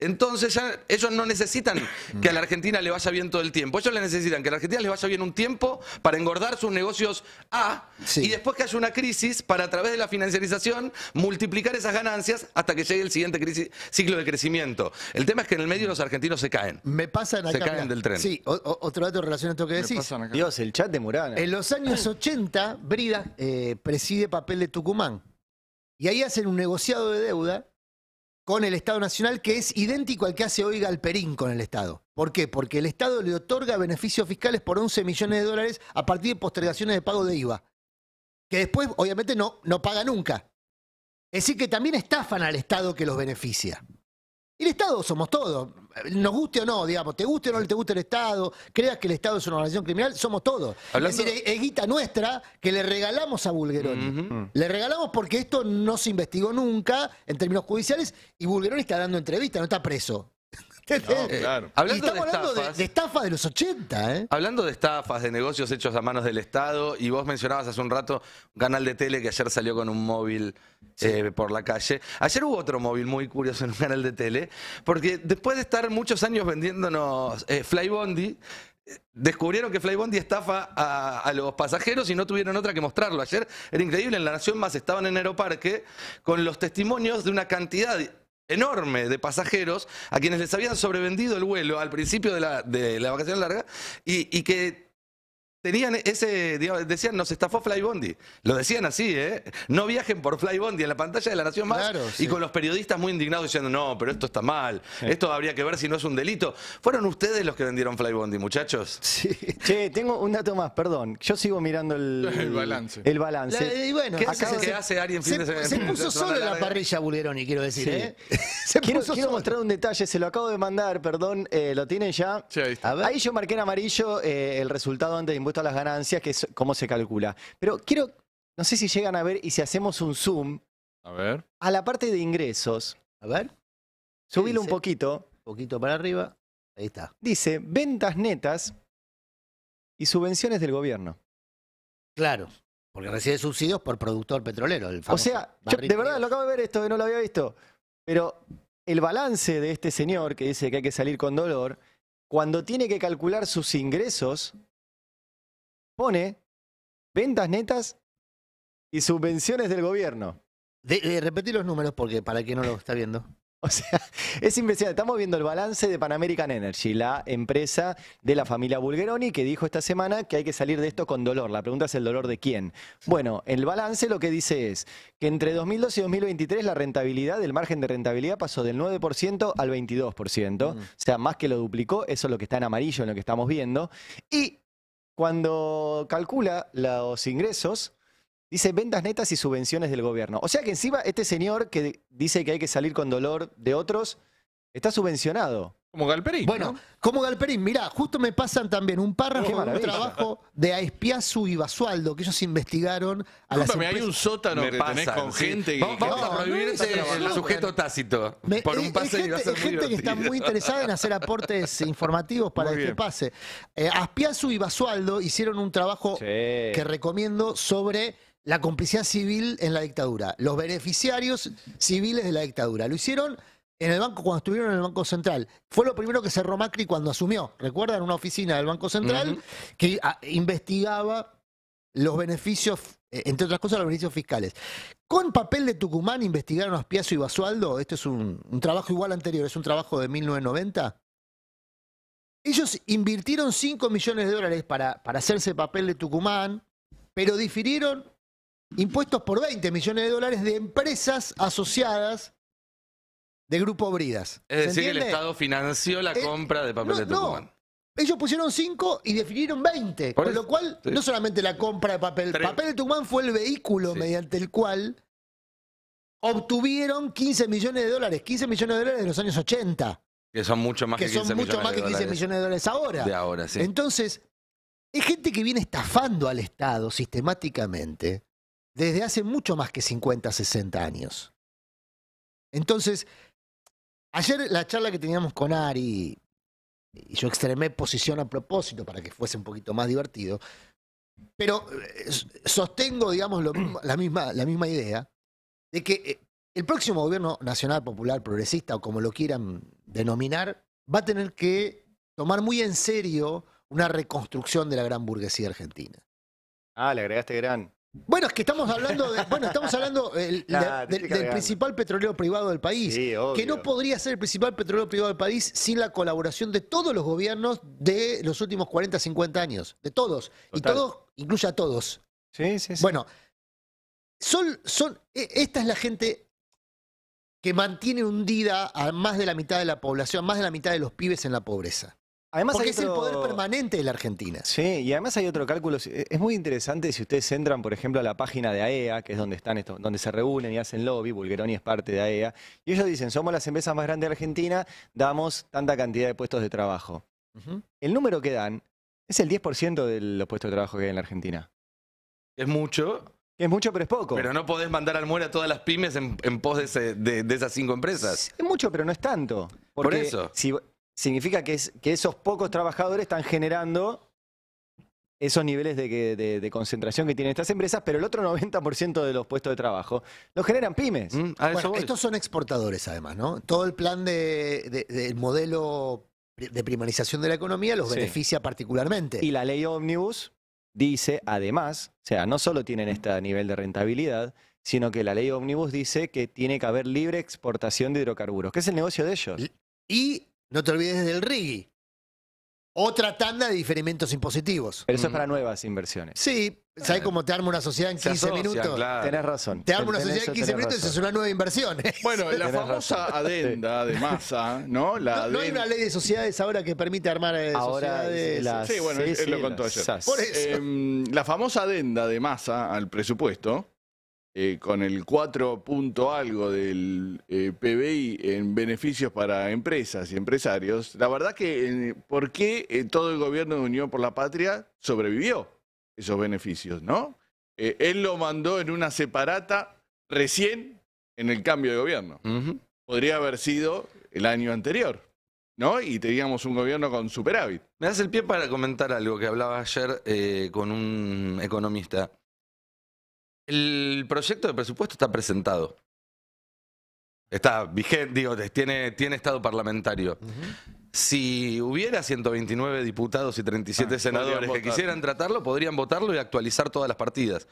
entonces ya ellos no necesitan que a la Argentina le vaya bien todo el tiempo. Ellos le necesitan que a la Argentina le vaya bien un tiempo para engordar sus negocios A y después que haya una crisis para a través de la financiarización multiplicar esas ganancias hasta que llegue el siguiente ciclo de crecimiento. El tema es que en el medio los argentinos se caen. Me pasan acá. Se caen del tren. Sí, otro dato relacionado a esto que decís. Dios, el chat de Murana. En los años 80, Brida eh, preside papel de Tucumán. Y ahí hacen un negociado de deuda con el Estado Nacional que es idéntico al que hace hoy Galperín con el Estado. ¿Por qué? Porque el Estado le otorga beneficios fiscales por 11 millones de dólares a partir de postergaciones de pago de IVA, que después obviamente no, no paga nunca. Es decir, que también estafan al Estado que los beneficia. Y el Estado somos todos nos guste o no, digamos, te guste o no te guste el Estado, creas que el Estado es una organización criminal, somos todos. Es decir, es guita nuestra que le regalamos a Bulgeroni. Mm. Le regalamos porque esto no se investigó nunca en términos judiciales y Bulgeroni está dando entrevistas, no está preso. Eh, claro. Hablando de estafas, de, estafa de los 80, ¿eh? Hablando de estafas, de negocios hechos a manos del Estado, y vos mencionabas hace un rato un canal de tele que ayer salió con un móvil eh, por la calle. Ayer hubo otro móvil muy curioso en un canal de tele, porque después de estar muchos años vendiéndonos eh, Flybondi, descubrieron que Flybondi estafa a, los pasajeros y no tuvieron otra que mostrarlo. Ayer era increíble, en La Nación Más estaban en Aeroparque con los testimonios de una cantidad enorme de pasajeros a quienes les habían sobrevendido el vuelo al principio de la, de la vacación larga y, y que tenían ese, decían, nos estafó Flybondi. Lo decían así, ¿eh? No viajen por Fly Flybondi en la pantalla de la Nación Más y con los periodistas muy indignados diciendo, no, pero esto está mal, esto habría que ver si no es un delito. ¿Fueron ustedes los que vendieron Fly Flybondi, muchachos? Sí. Che, tengo un dato más, perdón. Yo sigo mirando el, el balance. El balance. y bueno, ¿Qué, hace, Ari hace fin de semana? se puso solo la, la parrilla Bulgeroni, quiero decir, ¿eh? se quiero, quiero mostrar un detalle, se lo acabo de mandar, perdón, eh, ¿lo tienen ya? Ahí, ahí, yo marqué en amarillo eh, el resultado antes de impuestos a las ganancias, que es cómo se calcula. Pero quiero, no sé si llegan a ver y si hacemos un zoom. A ver. A la parte de ingresos. A ver. Subilo un poquito. Un poquito para arriba. Ahí está. Dice, ventas netas y subvenciones del gobierno. Claro. Porque recibe subsidios por productor petrolero. El o sea, de verdad, lo acabo de ver esto, no lo había visto. Pero el balance de este señor que dice que hay que salir con dolor, cuando tiene que calcular sus ingresos, pone ventas netas y subvenciones del gobierno. De, repetir eh, repetí los números porque para el no lo está viendo. O sea, es impresionante. Estamos viendo el balance de Pan American Energy, la empresa de la familia Bulgeroni, que dijo esta semana que hay que salir de esto con dolor. La pregunta es el dolor de quién. Bueno, el balance lo que dice es que entre 2012 y 2023 la rentabilidad, el margen de rentabilidad pasó del 9% al 22%. Mm. O sea, más que lo duplicó, eso es lo que está en amarillo, en lo que estamos viendo. Y cuando calcula los ingresos, dice ventas netas y subvenciones del gobierno. O sea que encima este señor que dice que hay que salir con dolor de otros, está subvencionado. Como Galperín. Bueno, como Galperín, mirá, justo me pasan también un párrafo de un trabajo de Aespiazu y Basualdo, que ellos investigaron a la me hay un sótano que tenés con gente. Vamos, vamos a prohibir el sujeto tácito. por eh, un pase gente, que está muy interesada en hacer aportes informativos para que este pase. Eh, Aspiazu y Basualdo hicieron un trabajo que recomiendo sobre la complicidad civil en la dictadura, los beneficiarios civiles de la dictadura. Lo hicieron en el banco, cuando estuvieron en el Banco Central. Fue lo primero que cerró Macri cuando asumió. ¿Recuerdan? Una oficina del Banco Central que ah, investigaba los beneficios, eh, entre otras cosas, los beneficios fiscales. Con papel de Tucumán investigaron a Aspiazo y Basualdo. Este es un, trabajo igual anterior, es un trabajo de 1990. Ellos invirtieron 5 millones de dólares para, para hacerse papel de Tucumán, pero difirieron impuestos por 20 millones de dólares de empresas asociadas de Grupo Bridas. Es decir, el Estado financió la eh, compra de papel de Tucumán. Ellos pusieron 5 y definieron 20, con lo cual no solamente la compra de papel, papel de Tucumán fue el vehículo mediante el cual obtuvieron 15 millones de dólares, 15 millones de dólares de los años 80. Que son mucho más que, que 15 son mucho más que 15 millones de dólares ahora. ahora, sí. Entonces, es gente que viene estafando al Estado sistemáticamente desde hace mucho más que 50, 60 años. Entonces, Ayer la charla que teníamos con Ari, y yo extremé posición a propósito para que fuese un poquito más divertido, pero eh, sostengo, digamos, la, misma, la misma idea de que eh, el próximo gobierno nacional popular progresista, o como lo quieran denominar, va a tener que tomar muy en serio una reconstrucción de la gran burguesía argentina. Ah, le agregaste gran. Bueno, es que estamos hablando bueno, estamos hablando del, ah, principal petrolero privado del país, que no podría ser el principal petrolero privado del país sin la colaboración de todos los gobiernos de los últimos 40, 50 años, de todos, y todos incluye a todos. Sí, sí, sí. Bueno, son, son, e, esta es la gente que mantiene hundida a más de la mitad de la población, más de la mitad de los pibes en la pobreza. Además, Porque es el poder permanente de la Argentina. Sí, y además hay otro cálculo. Es muy interesante si ustedes entran, por ejemplo, a la página de AEA, e que es donde están estos, donde se reúnen y hacen lobby, Bulgeroni es parte de AEA, e y ellos dicen, somos las empresas más grandes de Argentina, damos tanta cantidad de puestos de trabajo. El número que dan es el 10% de los puestos de trabajo que hay en la Argentina. Es mucho. Es mucho, pero es poco. Pero no podés mandar al a todas las pymes en, pos de, esas cinco empresas. Es mucho, pero no es tanto. Por eso. Si, significa que, esos pocos trabajadores están generando esos niveles de, concentración que tienen estas empresas, pero el otro 90% de los puestos de trabajo los generan pymes. Mm, bueno, estos son exportadores además, ¿no? Todo el plan del modelo de primarización de la economía los beneficia particularmente. Y la ley Omnibus dice, además, o sea, no solo tienen este nivel de rentabilidad, sino que la ley Omnibus dice que tiene que haber libre exportación de hidrocarburos, que es el negocio de ellos. Y no te olvides del RIGI. Otra tanda de diferimientos impositivos. Pero eso es mm. para nuevas inversiones. Sí, ¿sabes cómo te arma una sociedad en 15 minutos? claro. Tenés razón. Te arma una sociedad en 15 minutos y eso es una nueva inversión. Bueno, la famosa adenda de masa, ¿no? No, hay una ley de sociedades ahora que permite armar eh, sociedades. Sí, bueno, él- lo contó ayer. Por eso. Em, la famosa adenda de masa al presupuesto eh, con el 4 punto algo del eh, PBI en beneficios para empresas y empresarios, la verdad que eh, ¿por qué todo el gobierno de Unión por la Patria sobrevivió esos beneficios, no? él lo mandó en una separata recién en el cambio de gobierno. Podría haber sido el año anterior, ¿no? Y teníamos un gobierno con superávit. Me das el pie para comentar algo que hablaba ayer con un economista. El proyecto de presupuesto está presentado. Está vigente, digo, tiene, estado parlamentario. Si hubiera 129 diputados y 37 ah, senadores que quisieran tratarlo, podrían votarlo y actualizar todas las partidas.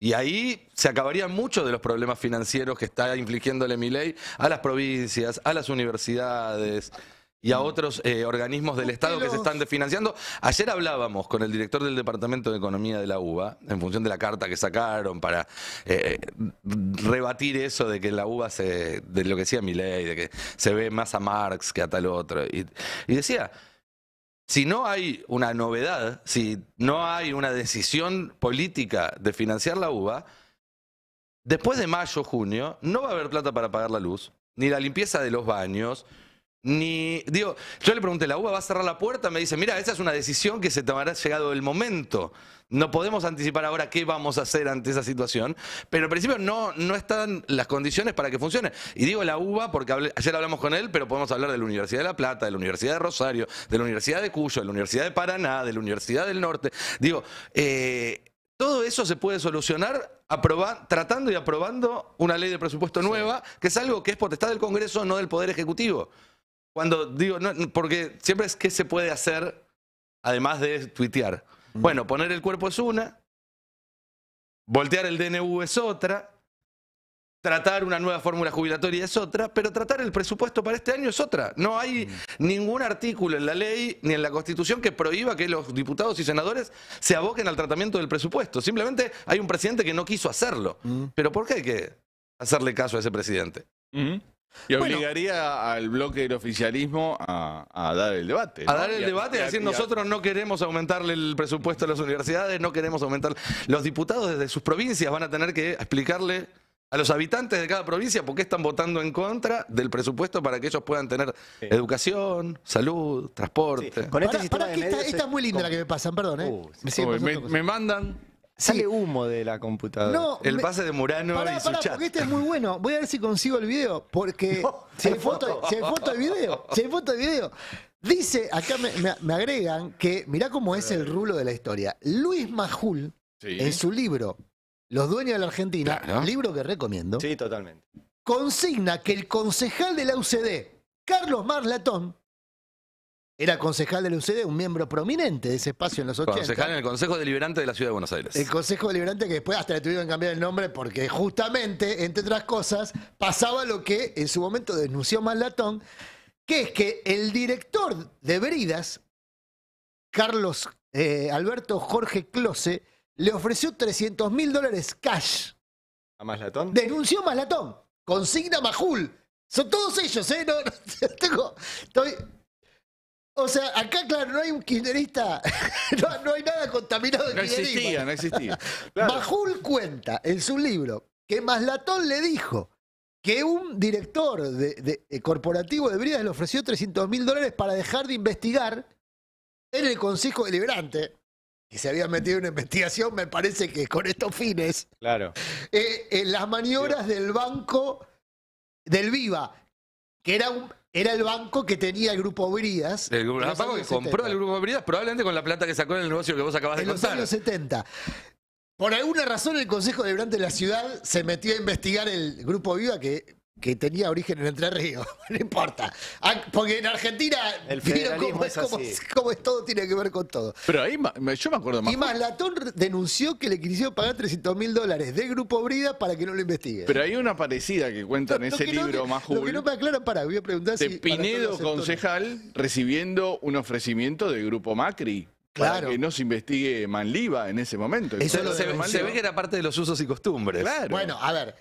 Y ahí se acabarían muchos de los problemas financieros que está infligiéndole mi ley a las provincias, a las universidades y a otros eh, organismos del Estado que se están desfinanciando. Ayer hablábamos con el director del Departamento de Economía de la UBA, en función de la carta que sacaron para eh, eh, rebatir eso de que la UBA se, de lo que decía Milei, de que se ve más a Marx que a tal otro. Y, y decía, si no hay una novedad, si no hay una decisión política de financiar la UBA, después de mayo, junio, no va a haber plata para pagar la luz, ni la limpieza de los baños, ni, digo, yo le pregunté, ¿la UBA va a cerrar la puerta? Me dice, mira, esa es una decisión que se tomará llegado el momento. No podemos anticipar ahora qué vamos a hacer ante esa situación, pero al principio no, no están las condiciones para que funcione. Y digo la UBA porque ayer hablamos con él, pero podemos hablar de la Universidad de La Plata, de la Universidad de Rosario, de la Universidad de Cuyo, de la Universidad de Paraná, de la Universidad del Norte. Digo, eh, todo eso se puede solucionar tratando y aprobando una ley de presupuesto nueva, que es algo que es potestad del Congreso, no del Poder Ejecutivo. Cuando digo, no, porque siempre es que se puede hacer, además de tuitear. Bueno, poner el cuerpo es una, voltear el DNU es otra, tratar una nueva fórmula jubilatoria es otra, pero tratar el presupuesto para este año es otra. No hay ningún artículo en la ley ni en la Constitución que prohíba que los diputados y senadores se aboquen al tratamiento del presupuesto. Simplemente hay un presidente que no quiso hacerlo. Pero ¿por qué hay que hacerle caso a ese presidente? Y obligaría al bloque del oficialismo a, dar el debate. A dar el debate, y decir, nosotros no queremos aumentarle el presupuesto a las universidades, no queremos aumentar. Los diputados desde sus provincias van a tener que explicarle a los habitantes de cada provincia por qué están votando en contra del presupuesto para que ellos puedan tener educación, salud, transporte. Con este esta, es muy linda la que me pasan, perdón. ¿eh? Uh, me mandan Sale humo de la computadora. el pase de Murano y su pará, porque este es muy bueno. Voy a ver si consigo el video, porque si, hay foto, foto de video, si hay foto de video. Dice, acá me, agregan que, mirá cómo es el rulo de la historia. Luis Majul, en su libro Los dueños de la Argentina, un libro que recomiendo. Sí, totalmente. Consigna que el concejal de la UCD, Carlos Marlatón, era concejal de la UCD, un miembro prominente de ese espacio en los 80. Concejal en el Consejo Deliberante de la Ciudad de Buenos Aires. El Consejo Deliberante que después hasta le tuvieron que cambiar el nombre porque justamente, entre otras cosas, pasaba lo que en su momento denunció Malatón, que es que el director de Bridas, Carlos eh, Alberto Jorge Close, le ofreció 300 mil dólares cash. ¿A Malatón Denunció Malatón Consigna Majul. Son todos ellos, ¿eh? No, no, tengo, estoy, o sea, acá, claro, no hay un kirchnerista, no, hay nada contaminado de No existía, no existía. Majul cuenta en su libro que Maslatón le dijo que un director de, corporativo de Bridas le ofreció 300 mil dólares para dejar de investigar en el Consejo Deliberante, que se había metido en una investigación, me parece que con estos fines, claro. Eh, en las maniobras del banco del Viva, que era un, era el banco que tenía el grupo Bridas. El, grupo que compró el grupo Bridas, probablemente con la plata que sacó en el negocio que vos acabas de contar. En los años 70. Por alguna razón el Consejo de Durante de la Ciudad se metió a investigar el Grupo Viva, que que tenía origen en Entre Ríos, no importa. Ah, porque en Argentina, el cómo es, cómo es, todo, tiene que ver con todo. Pero ahí yo me acuerdo más. Y más Latón denunció que le quisieron pagar 300 mil dólares de Grupo Brida para que no lo investigue. Pero hay una parecida que cuenta en ese libro, más Lo que no me aclara para, voy a preguntar si. Pinedo, concejal, recibiendo un ofrecimiento de Grupo Macri Claro. que no se investigue Manliva en ese momento. Eso se, ve, que era parte de los usos y costumbres. Bueno, a ver,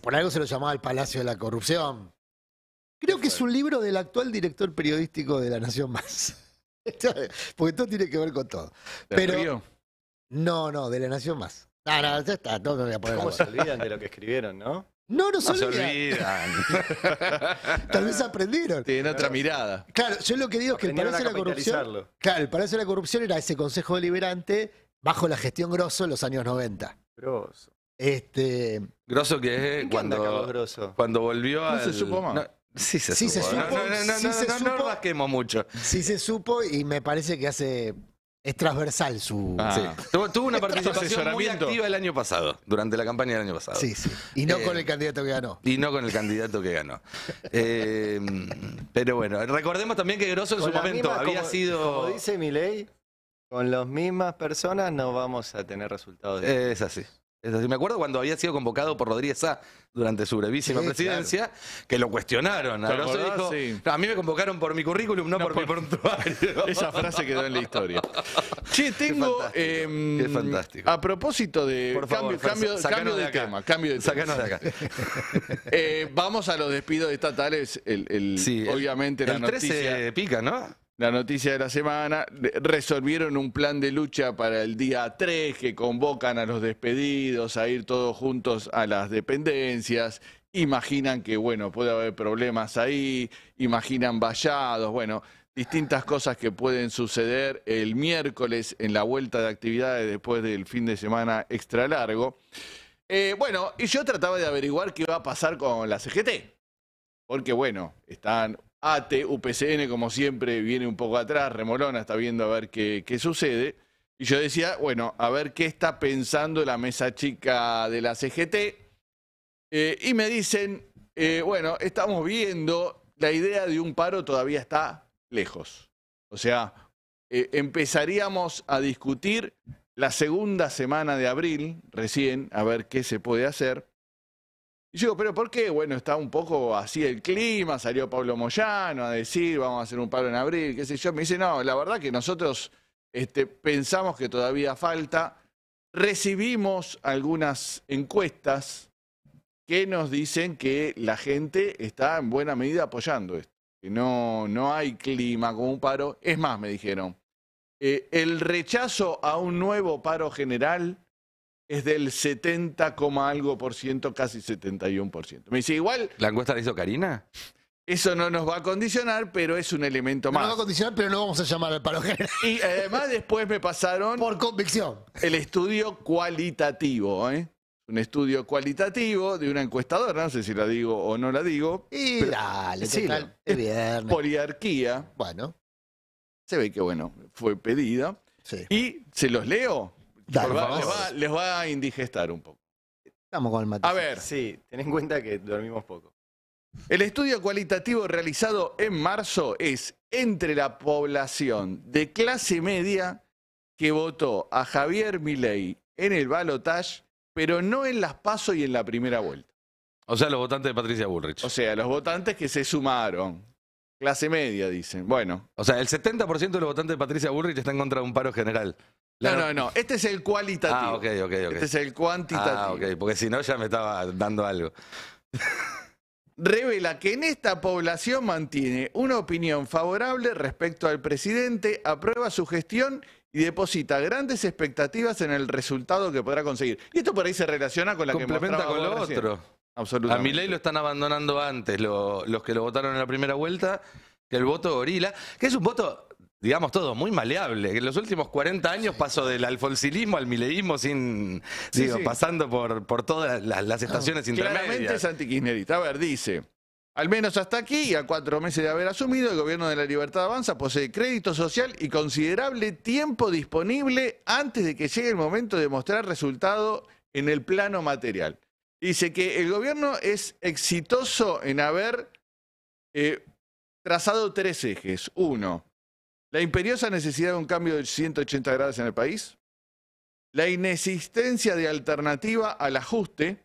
por algo se lo llamaba el Palacio de la Corrupción. Creo que es un libro del actual director periodístico de La Nación Más. Porque todo tiene que ver con todo. Pero, No, no, de La Nación Más. No, no, ya está, no, a ¿Cómo se olvidan de lo que escribieron, no? No, no, se No se olvidan. Tal vez aprendieron. Tienen otra mirada. Claro, yo lo que digo es que el Palacio de la Corrupción. Claro, el Palacio de la Corrupción era ese Consejo Deliberante bajo la gestión grosso en los años 90. Grosso. Este, Grosso que es qué cuando, Grosso? cuando volvió a. No se supo más. sí se Sí se supo. No, no, no, no, sí se no, no mucho. sí se supo y me parece que hace es transversal su. Ah. Tuvo, una participación muy activa el año pasado, durante la campaña del año pasado. Y no eh, con el candidato que ganó. Y no con el candidato que ganó. Eh, pero bueno, recordemos también que Grosso en su momento había sido. Como dice mi ley, con las mismas personas no vamos a tener resultados. Es así. Es decir, me acuerdo cuando había sido convocado por Rodríguez Sá durante su brevísima presidencia, que lo cuestionaron. a mí me convocaron por mi currículum, no, por, mi Esa frase quedó en la historia. Che, tengo... Em, fantástico. A propósito de... Por cambio, de, tema. de eh, vamos a los despidos estatales. El, sí, obviamente el, la noticia... El 13 pica, ¿no? la noticia de la semana, resolvieron un plan de lucha para el día 3 que convocan a los despedidos a ir todos juntos a las dependencias, imaginan que, bueno, puede haber problemas ahí, imaginan vallados, bueno, distintas cosas que pueden suceder el miércoles en la vuelta de actividades después del fin de semana extra largo. Eh, bueno, y yo trataba de averiguar qué va a pasar con la CGT, porque bueno, están AT UPCN, como siempre, viene un poco atrás, Remolona está viendo a ver qué, qué sucede. Y yo decía, bueno, a ver qué está pensando la mesa chica de la CGT. Eh, y me dicen, eh, bueno, estamos viendo, la idea de un paro todavía está lejos. O sea, eh, empezaríamos a discutir la segunda semana de abril, recién, a ver qué se puede hacer. Y yo digo, ¿pero por qué? Bueno, está un poco así el clima, salió Pablo Moyano a decir, vamos a hacer un paro en abril, qué sé yo. Me dice, no, la verdad que nosotros este, pensamos que todavía falta. Recibimos algunas encuestas que nos dicen que la gente está en buena medida apoyando esto, que no, no hay clima con un paro. Es más, me dijeron, eh, el rechazo a un nuevo paro general es del 70, algo por ciento, casi 71 por ciento. Me dice, igual... ¿La encuesta la hizo Karina? Eso no nos va a condicionar, pero es un elemento más. nos va a condicionar, pero no vamos a llamar al paro Y además después me pasaron... Por convicción. El estudio cualitativo, ¿eh? un estudio cualitativo de una encuestadora, no sé si la digo o no la digo. Y es viernes. Poliarquía. Bueno. Se ve que, bueno, fue pedida. Sí. Y se los leo les, va, a indigestar un poco. Estamos con el matiz. A ver. Sí, ten en cuenta que dormimos poco. El estudio cualitativo realizado en marzo es entre la población de clase media que votó a Javier Milei en el balotage, pero no en las PASO y en la primera vuelta. O sea, los votantes de Patricia Bullrich. O sea, los votantes que se sumaron. Clase media, dicen. Bueno. O sea, el 70% de los votantes de Patricia Bullrich está en contra de un paro general. No, no, no. Este es el cualitativo. Ah, ok, ok, ok. Este es el cuantitativo. Ah, ok, porque si no ya me estaba dando algo. Revela que en esta población mantiene una opinión favorable respecto al presidente, aprueba su gestión y deposita grandes expectativas en el resultado que podrá conseguir. Y esto por ahí se relaciona con la que Complementa con lo otro. Absolutamente. A ley lo están abandonando antes los que lo votaron en la primera vuelta que el voto gorila, que es un voto digamos todo, muy maleable. En los últimos 40 años pasó del alfonsilismo al mileísmo sin, pasando por, por todas las, estaciones intermedias. Claramente es A ver, dice, al menos hasta aquí, a cuatro meses de haber asumido, el gobierno de la libertad avanza posee crédito social y considerable tiempo disponible antes de que llegue el momento de mostrar resultado en el plano material. Dice que el gobierno es exitoso en haber eh, trazado tres ejes. Uno, la imperiosa necesidad de un cambio de 180 grados en el país. La inexistencia de alternativa al ajuste,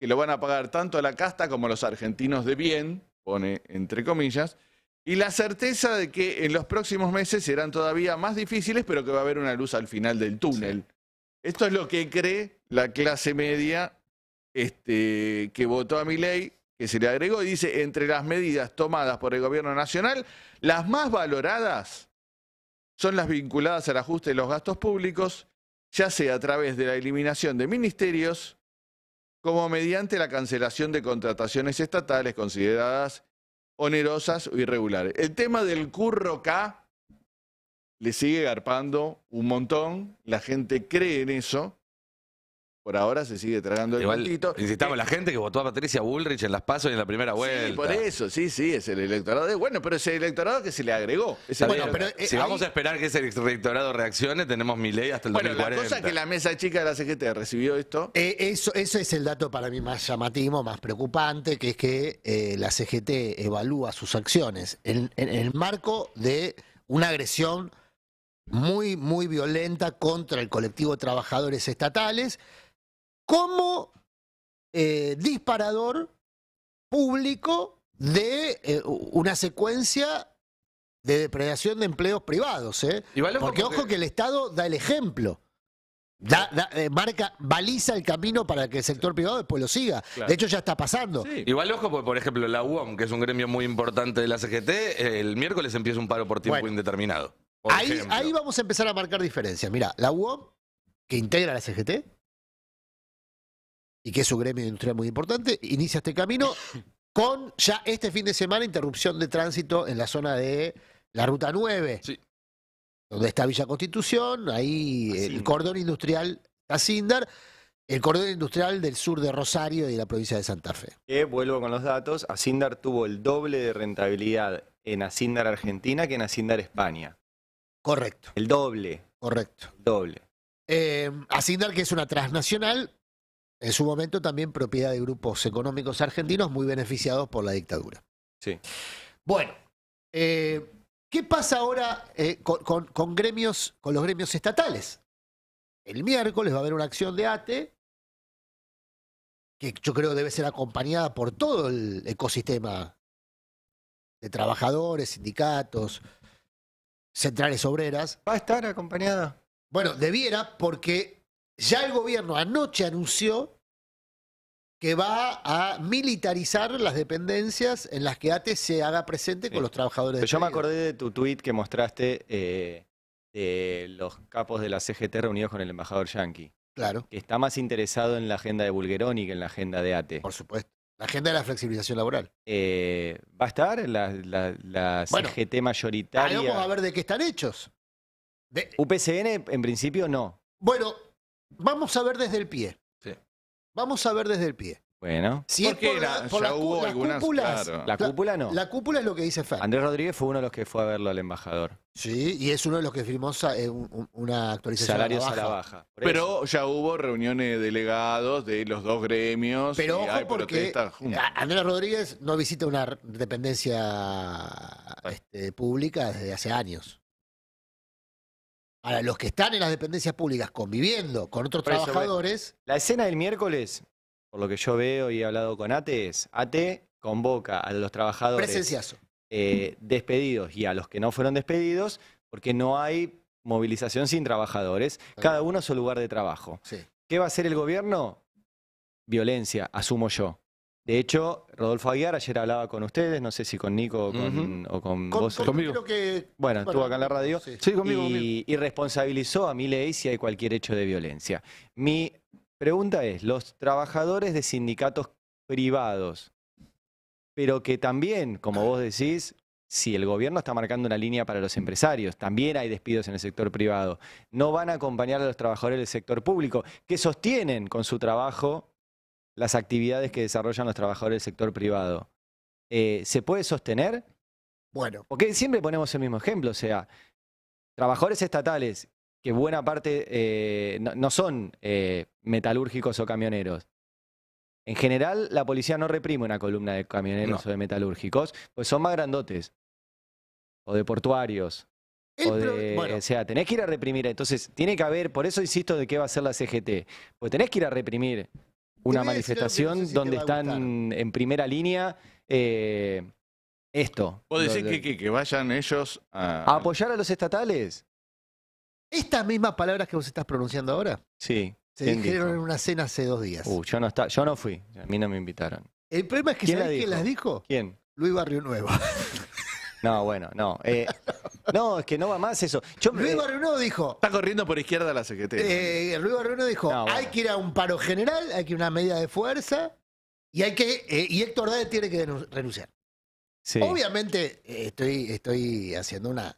que lo van a pagar tanto a la casta como los argentinos de bien, pone entre comillas. Y la certeza de que en los próximos meses serán todavía más difíciles, pero que va a haber una luz al final del túnel. Esto es lo que cree la clase media este, que votó a mi ley, que se le agregó y dice, entre las medidas tomadas por el gobierno nacional, las más valoradas son las vinculadas al ajuste de los gastos públicos, ya sea a través de la eliminación de ministerios, como mediante la cancelación de contrataciones estatales consideradas onerosas o irregulares. El tema del curro K le sigue garpando un montón, la gente cree en eso, por ahora se sigue tragando el puntito. Insistamos, eh, la gente que votó a Patricia Bullrich en las pasos y en la primera vuelta. Sí, por eso, sí, sí, es el electorado. bueno, pero es el electorado que se le agregó. Eh, si vamos a esperar que ese electorado reaccione, tenemos mi ley hasta el bueno, la cosa que la mesa chica de la CGT recibió esto. Eh, eso, eso es el dato para mí más llamativo, más preocupante, que es que la CGT evalúa sus acciones en el marco de una agresión muy, muy violenta contra el colectivo de trabajadores estatales como eh, disparador público de eh, una secuencia de depredación de empleos privados. ¿eh? Porque ojo que... el Estado da el ejemplo. marca, baliza el camino para que el sector privado después lo siga. De hecho, ya está pasando. Igual, ojo, porque, por ejemplo, la UOM, que es un gremio muy importante de la CGT, el miércoles empieza un paro por tiempo indeterminado. ahí, ahí vamos a empezar a marcar diferencias. Mira, la UOM, que integra la CGT, y que es un gremio industrial muy importante, inicia este camino con ya este fin de semana interrupción de tránsito en la zona de la Ruta 9, sí. donde está Villa Constitución, ahí el cordón industrial Asindar el cordón industrial del sur de Rosario y de la provincia de Santa Fe. vuelvo con los datos, Asindar tuvo el doble de rentabilidad en Asindar Argentina que en Asindar España. Correcto. El doble. Correcto. doble. Eh, Asindar, que es una transnacional, en su momento también propiedad de grupos económicos argentinos muy beneficiados por la dictadura. Sí. Bueno, eh, ¿qué pasa ahora eh, con, gremios, con los gremios estatales? El miércoles va a haber una acción de ATE que yo creo debe ser acompañada por todo el ecosistema de trabajadores, sindicatos, centrales obreras. ¿Va a estar acompañada? Bueno, debiera porque ya el gobierno anoche anunció que va a militarizar las dependencias en las que ATE se haga presente con los trabajadores. yo me acordé de tu tuit que mostraste eh, de los capos de la CGT reunidos con el embajador Yankee. Claro. Que está más interesado en la agenda de Bulgeroni que en la agenda de ATE. Por supuesto. La agenda de la flexibilización laboral. Eh, ¿Va a estar la, CGT mayoritaria? vamos a ver de qué están hechos. UPCN, en principio, no. Bueno, Vamos a ver desde el pie. Vamos a ver desde el pie. Bueno, si porque por Cúpulas, La cúpula no. La cúpula es lo que dice Fer. Andrés Rodríguez fue uno de los que fue a verlo al embajador. Sí, y es uno de los que firmó eh, una actualización. Salarios a la baja. pero ya hubo reuniones de delegados de los dos gremios. Pero ojo porque Andrés Rodríguez no visita una dependencia este, pública desde hace años a los que están en las dependencias públicas conviviendo con otros trabajadores. la escena del miércoles, por lo que yo veo y he hablado con ATE, es ATE convoca a los trabajadores. Eh, despedidos y a los que no fueron despedidos, porque no hay movilización sin trabajadores, cada uno a su lugar de trabajo. ¿Qué va a hacer el gobierno? Violencia, asumo yo. De hecho, Rodolfo Aguiar ayer hablaba con ustedes, no sé si con Nico o con, vos. conmigo. bueno, estuvo acá en la radio. Sí, conmigo, y, responsabilizó a ley si hay cualquier hecho de violencia. Mi pregunta es, los trabajadores de sindicatos privados, pero que también, como vos decís, si el gobierno está marcando una línea para los empresarios, también hay despidos en el sector privado, no van a acompañar a los trabajadores del sector público, que sostienen con su trabajo las actividades que desarrollan los trabajadores del sector privado, eh, ¿se puede sostener? Bueno. Porque siempre ponemos el mismo ejemplo, o sea, trabajadores estatales que buena parte eh, no, son eh, metalúrgicos o camioneros. En general, la policía no reprime una columna de camioneros o de metalúrgicos, pues son más grandotes. O de portuarios. o, sea, tenés que ir a reprimir. Entonces, tiene que haber, por eso insisto de qué va a ser la CGT. Pues tenés que ir a reprimir una manifestación donde están en primera línea. Eh, esto. ¿Vos decís que, vayan ellos a... a... apoyar a los estatales? ¿Estas mismas palabras que vos estás pronunciando ahora? Sí. Se dijeron en una cena hace dos días. Uh, yo no, está, yo no fui, a mí no me invitaron. El problema es que ¿sabés quién las dijo? ¿Quién? Luis Barrio Nuevo. No, bueno, no. Eh, No, es que no va más eso. Luis dijo. Está corriendo por izquierda la CGT. Eh, Luis dijo: hay que ir a un paro general, hay que ir a una medida de fuerza y hay que. Eh, y Héctor Dade tiene que renunciar. Obviamente, eh, estoy, estoy haciendo una,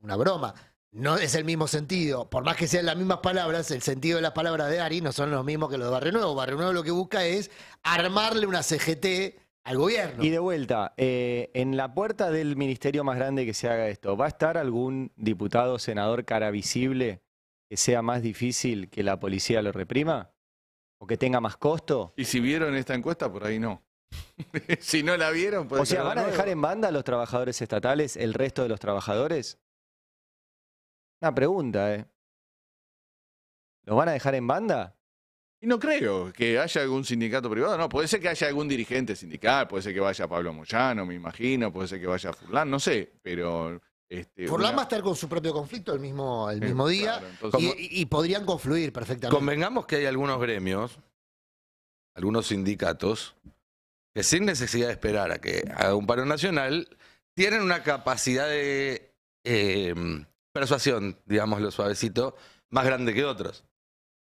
una broma. No es el mismo sentido. Por más que sean las mismas palabras, el sentido de las palabras de Ari no son los mismos que los de Barrio Nuevo lo que busca es armarle una CGT al gobierno. Y de vuelta, eh, en la puerta del ministerio más grande que se haga esto, ¿va a estar algún diputado, o senador cara visible que sea más difícil que la policía lo reprima? ¿O que tenga más costo? Y si vieron esta encuesta, por ahí no. si no la vieron, pues. O sea, ¿van a dejar en banda a los trabajadores estatales, el resto de los trabajadores? Una pregunta, ¿eh? ¿Los van a dejar en banda? Y no creo que haya algún sindicato privado, no, puede ser que haya algún dirigente sindical, puede ser que vaya Pablo Moyano, me imagino, puede ser que vaya Fulán, no sé, pero... Este, va a estar con su propio conflicto el mismo, mismo eh, día y, podrían confluir perfectamente. Convengamos que hay algunos gremios, algunos sindicatos, que sin necesidad de esperar a que haga un paro nacional, tienen una capacidad de eh, persuasión, persuasión, lo suavecito, más grande que otros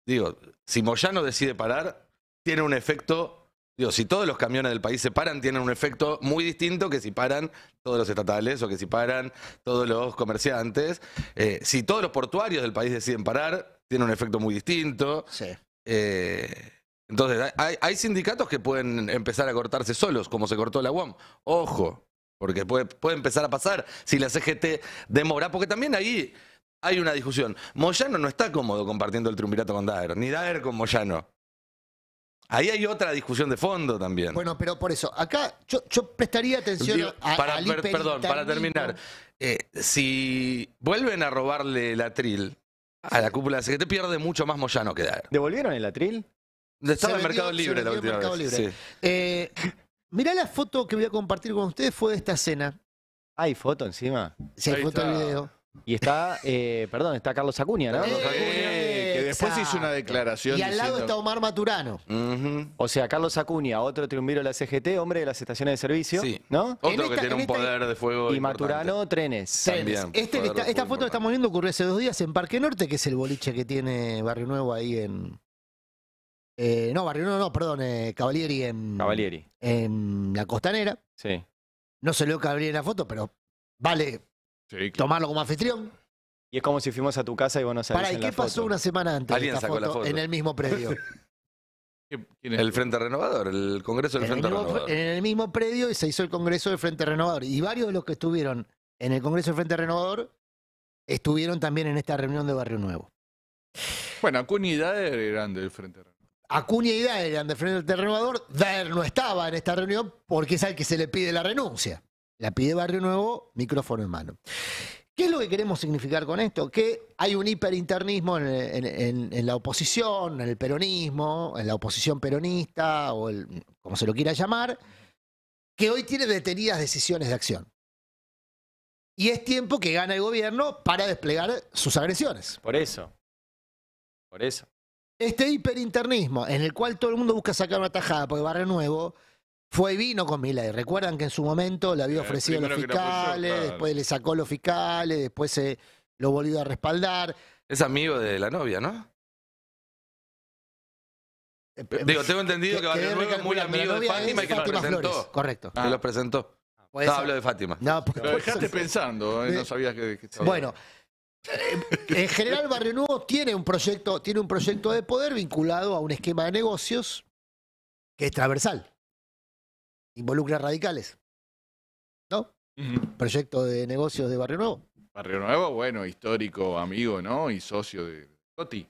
digo, si Moyano decide parar, tiene un efecto, digo, si todos los camiones del país se paran, tienen un efecto muy distinto que si paran todos los estatales o que si paran todos los comerciantes. Eh, si todos los portuarios del país deciden parar, tiene un efecto muy distinto. Eh, entonces, hay, sindicatos que pueden empezar a cortarse solos, como se cortó la UAM. Ojo, porque puede, puede empezar a pasar si la CGT demora, porque también ahí hay una discusión. Moyano no está cómodo compartiendo el triunvirato con Daer, ni Daer con Moyano. Ahí hay otra discusión de fondo también. Bueno, pero por eso, acá yo, prestaría atención a, para, Perdón, para terminar. Eh, si vuelven a robarle el atril a la cúpula de te pierde mucho más Moyano que Daer. ¿Devolvieron el atril? Estaba en Mercado Libre la última mercado eh, mirá la foto que voy a compartir con ustedes, fue de esta escena ¿Hay foto encima? Sí, hay foto al video. Y está, eh, perdón, está Carlos Acuña, ¿no? Acuña, que después hizo una declaración. Y al lado está Omar Maturano. O sea, Carlos Acuña, otro triunviro de la CGT, hombre de las estaciones de servicio. Sí. ¿No? Otro que tiene un poder de fuego. Y Maturano, trenes. Este esta, foto que estamos viendo ocurrió hace dos días en Parque Norte, que es el boliche que tiene Barrio Nuevo ahí en. Eh, no, Barrio Nuevo, no, perdón, eh, Cavalieri en. Cavalieri. En la costanera. Sí. No se lo que en la foto, pero vale Tomarlo como anfitrión. Y es como si fuimos a tu casa y vos no sabés. ¿y qué pasó una semana antes en el mismo predio? El Frente Renovador, el Congreso del Frente Renovador. en el mismo predio y se hizo el Congreso del Frente Renovador. Y varios de los que estuvieron en el Congreso del Frente Renovador estuvieron también en esta reunión de Barrio Nuevo. Bueno, Acuña y Daer eran del Frente Renovador. Acuña y Daer eran del Frente Renovador. Daer no estaba en esta reunión porque es al que se le pide la renuncia. La pide Barrio Nuevo, micrófono en mano. ¿Qué es lo que queremos significar con esto? Que hay un hiperinternismo en, la oposición, en el peronismo, en la oposición peronista, o como se lo quiera llamar, que hoy tiene detenidas decisiones de acción. Y es tiempo que gana el gobierno para desplegar sus agresiones. Por eso. Por eso. Este hiperinternismo, en el cual todo el mundo busca sacar una tajada porque Barrio Nuevo fue y vino con y Recuerdan que en su momento le había eh, ofrecido los fiscales, después le sacó los fiscales, después se lo volvió a respaldar. Es amigo de la novia, ¿no? Eh, eh, digo, tengo entendido que, Barrio Nuevo es muy amigo de Fátima y ah. que lo presentó. correcto. lo presentó. hablo de Fátima. No, pues, lo dejaste pensando, no sabías que, Bueno, en general Barrio Nuevo tiene un, proyecto, tiene un proyecto de poder vinculado a un esquema de negocios que es transversal involucra radicales. ¿No? Proyecto de negocios de Barrio Nuevo. Barrio Nuevo, bueno, histórico, amigo, ¿no? Y socio de Coti.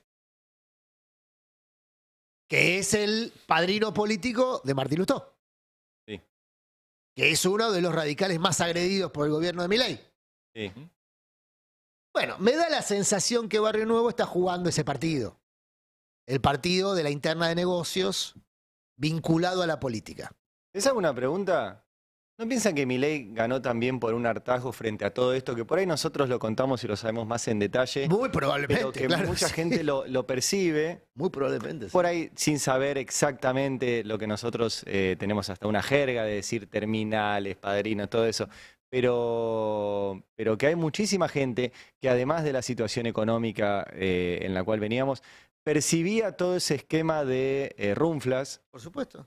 Que es el padrino político de Martín Lustó. Sí. Que es uno de los radicales más agredidos por el gobierno de Milei. Sí. Bueno, me da la sensación que Barrio Nuevo está jugando ese partido. El partido de la interna de negocios vinculado a la política. Es alguna pregunta? ¿No piensan que Milei ganó también por un hartazgo frente a todo esto? Que por ahí nosotros lo contamos y lo sabemos más en detalle. Muy probablemente. Pero que mucha gente lo, percibe. Muy probablemente. Por ahí sin saber exactamente lo que nosotros eh, tenemos hasta una jerga de decir terminales, padrinos, todo eso. Pero, pero que hay muchísima gente que además de la situación económica eh, en la cual veníamos, percibía todo ese esquema de eh, rumflas. Por supuesto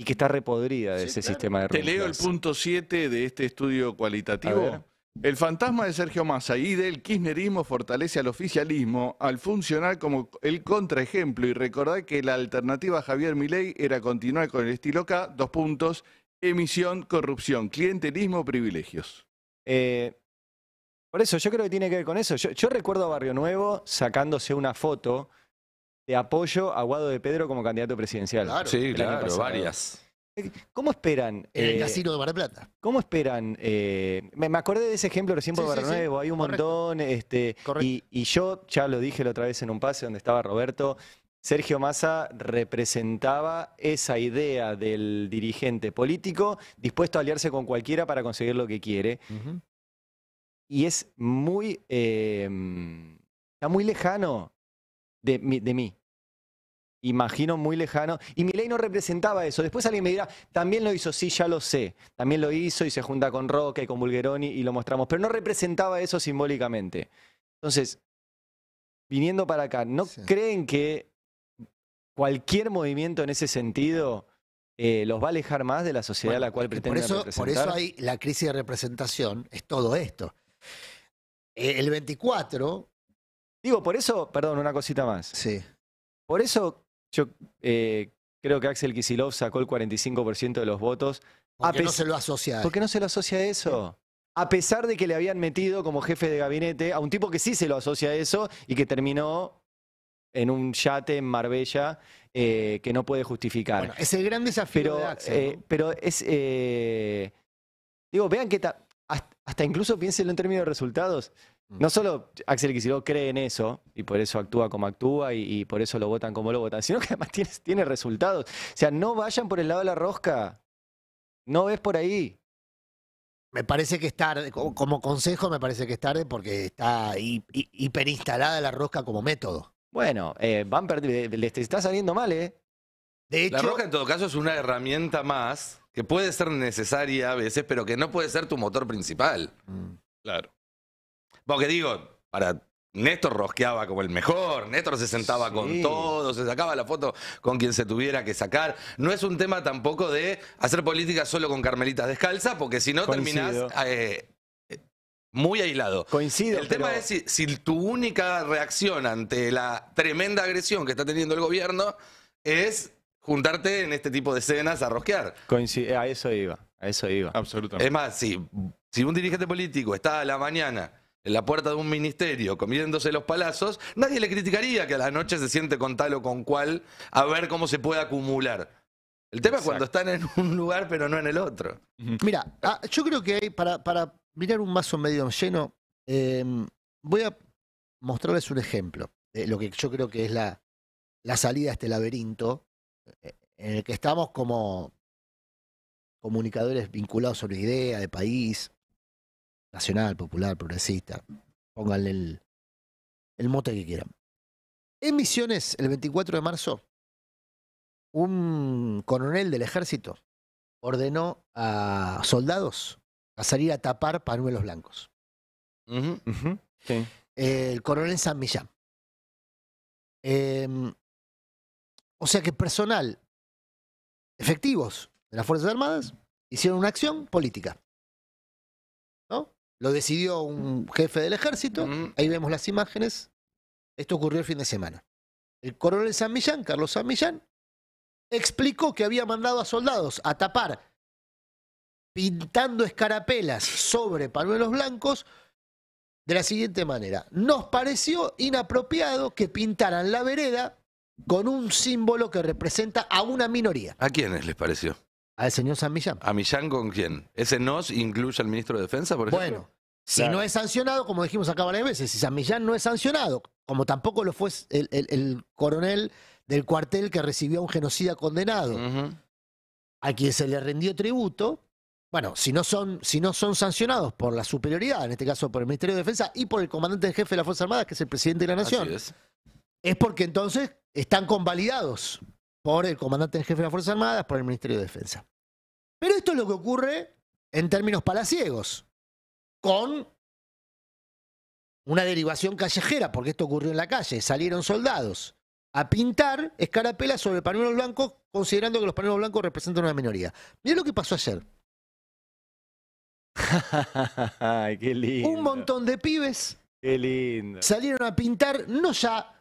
y que está repodrida de ese sistema de Te leo el punto 7 de este estudio cualitativo. El fantasma de Sergio Massa y del kirchnerismo fortalece al oficialismo al funcionar como el contraejemplo y recordar que la alternativa a Javier Milei era continuar con el estilo K, dos puntos, emisión, corrupción, clientelismo, privilegios. Eh, por eso, yo creo que tiene que ver con eso. Yo, yo recuerdo a Barrio Nuevo sacándose una foto de apoyo a Guado de Pedro como candidato presidencial. sí, claro, varias. ¿Cómo esperan? En el eh, casino de Mar Plata. ¿Cómo esperan? Eh, me, acordé de ese ejemplo recién por sí, Nuevo, hay un montón. Este, Y, yo, ya lo dije la otra vez en un pase donde estaba Roberto, Sergio Massa representaba esa idea del dirigente político dispuesto a aliarse con cualquiera para conseguir lo que quiere. Y es muy. Eh, está muy lejano de mí imagino, muy lejano. Y ley no representaba eso. Después alguien me dirá, también lo hizo, sí, ya lo sé. También lo hizo y se junta con Roca y con Bulgeroni y lo mostramos. Pero no representaba eso simbólicamente. Entonces, viniendo para acá, ¿no creen que cualquier movimiento en ese sentido eh, los va a alejar más de la sociedad a la cual eh, pretenden por representar? Por eso hay la crisis de representación, es todo esto. E, el 24... Digo, por eso, perdón, una cosita más. Sí. Por eso yo eh, creo que Axel Kisilov sacó el 45% de los votos. no se lo asocia. ¿Por qué no se lo asocia a eso? A pesar de que le habían metido como jefe de gabinete a un tipo que sí se lo asocia a eso y que terminó en un yate en Marbella eh, que no puede justificar. Bueno, es el gran desafío pero, de Axel, eh, es... digo, vean que hasta, incluso piénsenlo en términos de resultados. No solo Axel Kicillof cree en eso y por eso actúa como actúa y, por eso lo votan como lo votan, sino que además tiene, resultados. O sea, no vayan por el lado de la rosca. No ves por ahí. Me parece que es tarde, como consejo me parece que es tarde porque está hiperinstalada la rosca como método. Bueno, eh, van les está saliendo mal, ¿eh? De hecho, la rosca en todo caso es una herramienta más que puede ser necesaria a veces, pero que no puede ser tu motor principal. Mm. Claro que digo, para Néstor rosqueaba como el mejor, Néstor se sentaba con todo, se sacaba la foto con quien se tuviera que sacar. No es un tema tampoco de hacer política solo con Carmelitas descalza, porque si no terminás eh, eh, muy aislado. coincide El tema es si, tu única reacción ante la tremenda agresión que está teniendo el gobierno es juntarte en este tipo de escenas a rosquear. Coincide, a eso iba, a eso iba. Absolutamente. Es más, si, si un dirigente político está a la mañana en la puerta de un ministerio comiéndose los palazos, nadie le criticaría que a la noche se siente con tal o con cual a ver cómo se puede acumular. El tema es cuando están en un lugar pero no en el otro. Mira, ah, yo creo que hay, para, mirar un mazo medio lleno, em, voy a mostrarles un ejemplo de lo que yo creo que es la, la salida a este laberinto eh, en el que estamos como comunicadores vinculados a una idea de país, nacional, popular, progresista, pónganle el, el mote que quieran. En Misiones, el 24 de marzo, un coronel del ejército ordenó a soldados a salir a tapar panuelos blancos. El coronel San Millán. Em, o sea que personal, efectivos de las Fuerzas Armadas, hicieron una acción política. Lo decidió un jefe del ejército. Ahí vemos las imágenes. Esto ocurrió el fin de semana. El coronel San Millán, Carlos San Millán, explicó que había mandado a soldados a tapar pintando escarapelas sobre paluelos blancos de la siguiente manera. Nos pareció inapropiado que pintaran la vereda con un símbolo que representa a una minoría. ¿A quiénes les pareció? al señor San Millán. ¿A Millán con quién? ¿Ese nos incluye al ministro de Defensa, por ejemplo? Bueno, si no es sancionado, como dijimos acá varias veces, si San Millán no es sancionado, como tampoco lo fue el, coronel del cuartel que recibió a un genocida condenado, a quien se le rindió tributo, bueno, si no, son, si no son sancionados por la superioridad, en este caso por el Ministerio de Defensa y por el comandante en jefe de la Fuerza Armadas, que es el presidente de la Nación, es porque entonces están convalidados por el comandante en jefe de las Fuerzas Armadas, por el Ministerio de Defensa. Pero esto es lo que ocurre en términos palaciegos, con una derivación callejera, porque esto ocurrió en la calle, salieron soldados a pintar escarapelas sobre paneles blancos, considerando que los paneles blancos representan una minoría. Miren lo que pasó ayer. Qué lindo. Un montón de pibes salieron a pintar, no ya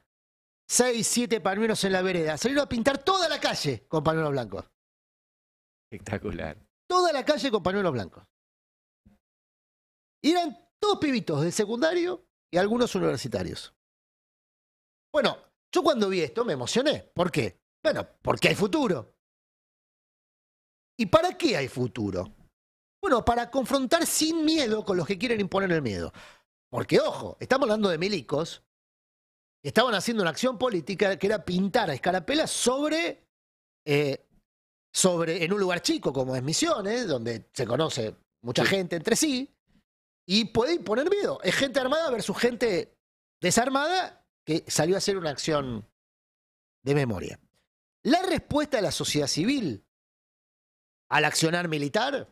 6, siete pañuelos en la vereda. Salieron a pintar toda la calle con pañuelos blancos. Espectacular. Toda la calle con pañuelos blancos. Y eran todos pibitos de secundario y algunos universitarios. Bueno, yo cuando vi esto me emocioné. ¿Por qué? Bueno, porque hay futuro. ¿Y para qué hay futuro? Bueno, para confrontar sin miedo con los que quieren imponer el miedo. Porque, ojo, estamos hablando de milicos estaban haciendo una acción política que era pintar a Escarapela sobre, eh, sobre en un lugar chico como es Misiones, donde se conoce mucha gente entre sí, y puede poner miedo. Es gente armada versus gente desarmada que salió a hacer una acción de memoria. La respuesta de la sociedad civil al accionar militar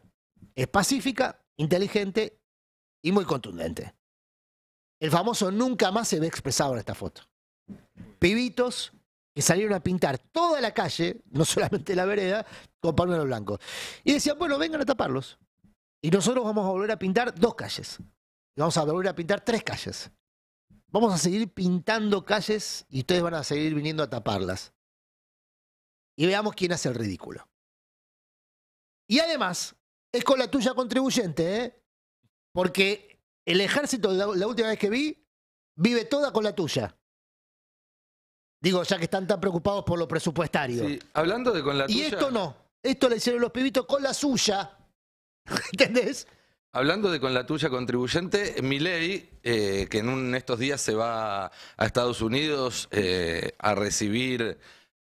es pacífica, inteligente y muy contundente. El famoso nunca más se ve expresado en esta foto. Pibitos que salieron a pintar toda la calle, no solamente la vereda, con palmeros blancos. Y decían, bueno, vengan a taparlos. Y nosotros vamos a volver a pintar dos calles. Y vamos a volver a pintar tres calles. Vamos a seguir pintando calles y ustedes van a seguir viniendo a taparlas. Y veamos quién hace el ridículo. Y además, es con la tuya contribuyente, ¿eh? Porque el ejército, la, última vez que vi, vive toda con la tuya. Digo, ya que están tan preocupados por lo presupuestario. hablando de con la tuya. Y esto no. Esto le hicieron los pibitos con la suya. ¿Entendés? Hablando de con la tuya contribuyente, mi ley, eh, que en, estos días se va a Estados Unidos eh, a recibir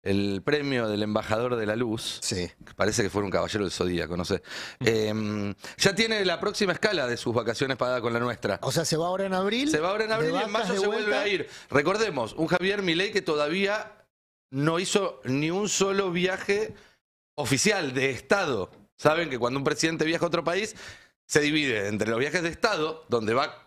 el premio del embajador de la luz. Sí. parece que fue un caballero del zodíaco, no sé. Em, ya tiene la próxima escala de sus vacaciones pagada con la nuestra. O sea, se va ahora en abril. Se va ahora en abril y en mayo se vuelve a ir. Recordemos, un Javier Milei que todavía no hizo ni un solo viaje oficial de Estado. Saben que cuando un presidente viaja a otro país, se divide entre los viajes de Estado, donde va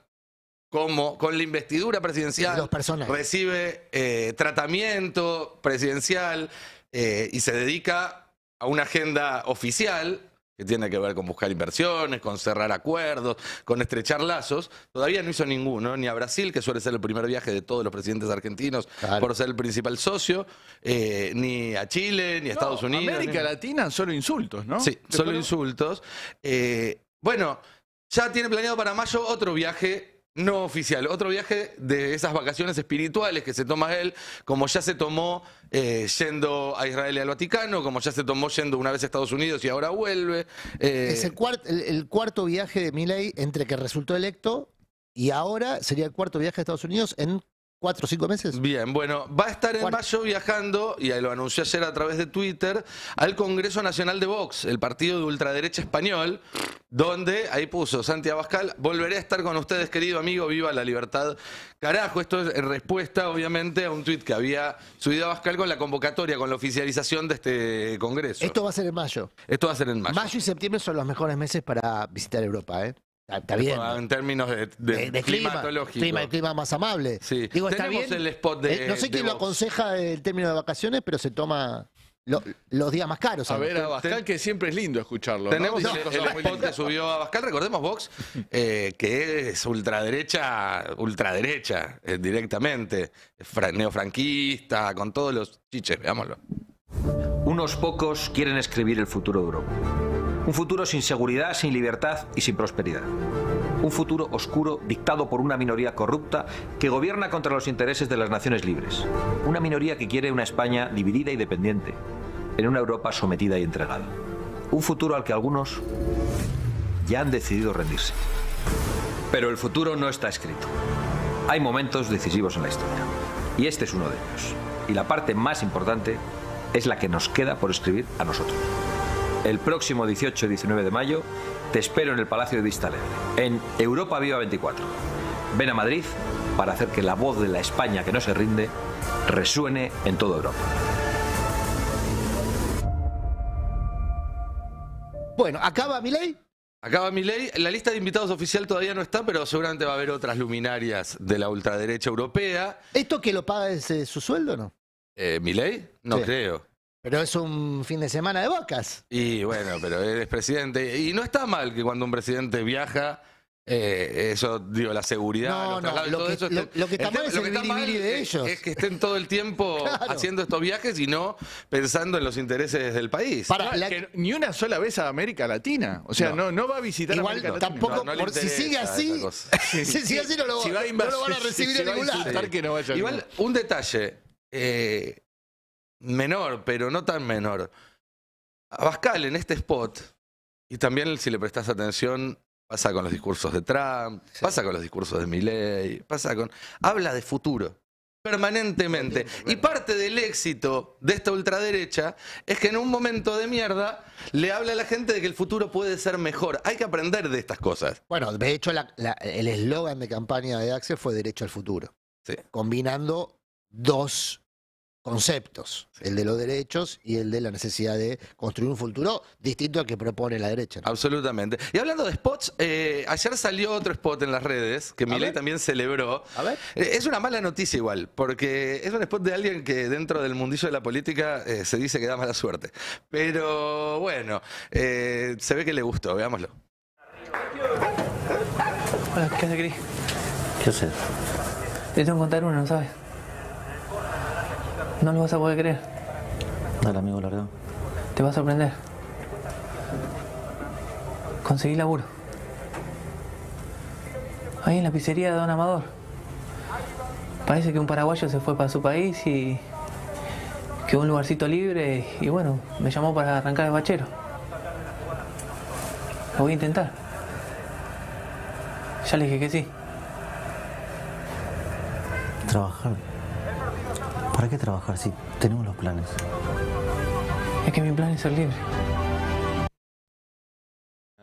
como con la investidura presidencial recibe eh, tratamiento presidencial eh, y se dedica a una agenda oficial que tiene que ver con buscar inversiones, con cerrar acuerdos, con estrechar lazos. Todavía no hizo ninguno, ni a Brasil, que suele ser el primer viaje de todos los presidentes argentinos por ser el principal socio, eh, ni a Chile, ni a Estados Unidos. América Latina, solo insultos, ¿no? Sí, solo insultos. bueno, ya tiene planeado para mayo otro viaje no oficial, otro viaje de esas vacaciones espirituales que se toma él, como ya se tomó eh, yendo a Israel y al Vaticano, como ya se tomó yendo una vez a Estados Unidos y ahora vuelve. Eh, es el, cuarto viaje de Milley entre que resultó electo y ahora sería el cuarto viaje a Estados Unidos en cuatro o cinco meses. Bien, bueno, va a estar en mayo viajando, y lo anunció ayer a través de Twitter, al Congreso Nacional de Vox, el partido de ultraderecha español, donde ahí puso Santi Abascal, volveré a estar con ustedes, querido amigo, viva la libertad. Carajo, esto es en respuesta, obviamente, a un tuit que había subido Abascal con la convocatoria, con la oficialización de este Congreso. Esto va a ser en mayo. Esto va a ser en mayo. Mayo y septiembre son los mejores meses para visitar Europa, ¿eh? Ah, está bien. Ah, en términos de, de, clima, clima más amable. Digo, eh, no sé quién lo aconseja el término de vacaciones, pero se toma los días más caros. A ver, a Abascal, que siempre es lindo escucharlo. Tenemos el, spot que subió a Abascal. Recordemos, Vox, eh, que es ultraderecha, ultraderecha eh, directamente, neofranquista, con todos los chiches, veámoslo. Unos pocos quieren escribir el futuro de Europa un futuro sin seguridad, sin libertad y sin prosperidad. Un futuro oscuro dictado por una minoría corrupta que gobierna contra los intereses de las naciones libres. Una minoría que quiere una España dividida y dependiente, en una Europa sometida y entregada. Un futuro al que algunos ya han decidido rendirse. Pero el futuro no está escrito. Hay momentos decisivos en la historia. Y este es uno de ellos. Y la parte más importante es la que nos queda por escribir a nosotros el próximo 18 y 19 de mayo, te espero en el Palacio de Vistalegre, en Europa Viva 24. Ven a Madrid para hacer que la voz de la España que no se rinde resuene en toda Europa. Bueno, acaba mi ley. Acaba mi ley. La lista de invitados oficial todavía no está, pero seguramente va a haber otras luminarias de la ultraderecha europea. ¿Esto que lo paga es su sueldo o no? Eh, ley? No creo. Pero es un fin de semana de bocas. Y bueno, pero eres presidente. Y no está mal que cuando un presidente viaja, eh, eso, digo, la seguridad. No, no, lo que, eso, lo, que está mal es el que de ellos. Es, que estén todo el tiempo haciendo estos viajes y no pensando en los intereses del país. ni una sola vez a América Latina. O sea, no, no, va a visitar América Latina. Tampoco, por si sigue así, si sigue así no lo, van a recibir en ningún lado. Igual, un detalle. Eh, menor, pero no tan menor. Abascal en este spot, y también si le prestas atención, pasa con los discursos de Trump, pasa con los discursos de Milley, pasa con. habla de futuro. Permanentemente. Y parte del éxito de esta ultraderecha es que en un momento de mierda le habla a la gente de que el futuro puede ser mejor. Hay que aprender de estas cosas. Bueno, de hecho, el eslogan de campaña de Axel fue Derecho al futuro. Combinando dos conceptos, el de los derechos y el de la necesidad de construir un futuro distinto al que propone la derecha. Absolutamente. Y hablando de spots, eh, ayer salió otro spot en las redes que Milei también celebró. A ver. Eh, es una mala noticia igual, porque es un spot de alguien que dentro del mundillo de la política eh, se dice que da mala suerte. Pero bueno, se ve que le gustó, veámoslo. Hola, ¿qué hace Cris? ¿Qué haces? Te tengo que contar uno, ¿no sabes? No lo vas a poder creer. Dale, amigo, la Te vas a sorprender. Conseguí laburo. Ahí en la pizzería de Don Amador. Parece que un paraguayo se fue para su país y quedó un lugarcito libre y bueno, me llamó para arrancar el bachero. Lo voy a intentar. Ya le dije que sí. ¿Para qué trabajar sí. tenemos los planes? Es que mi plan es ser libre.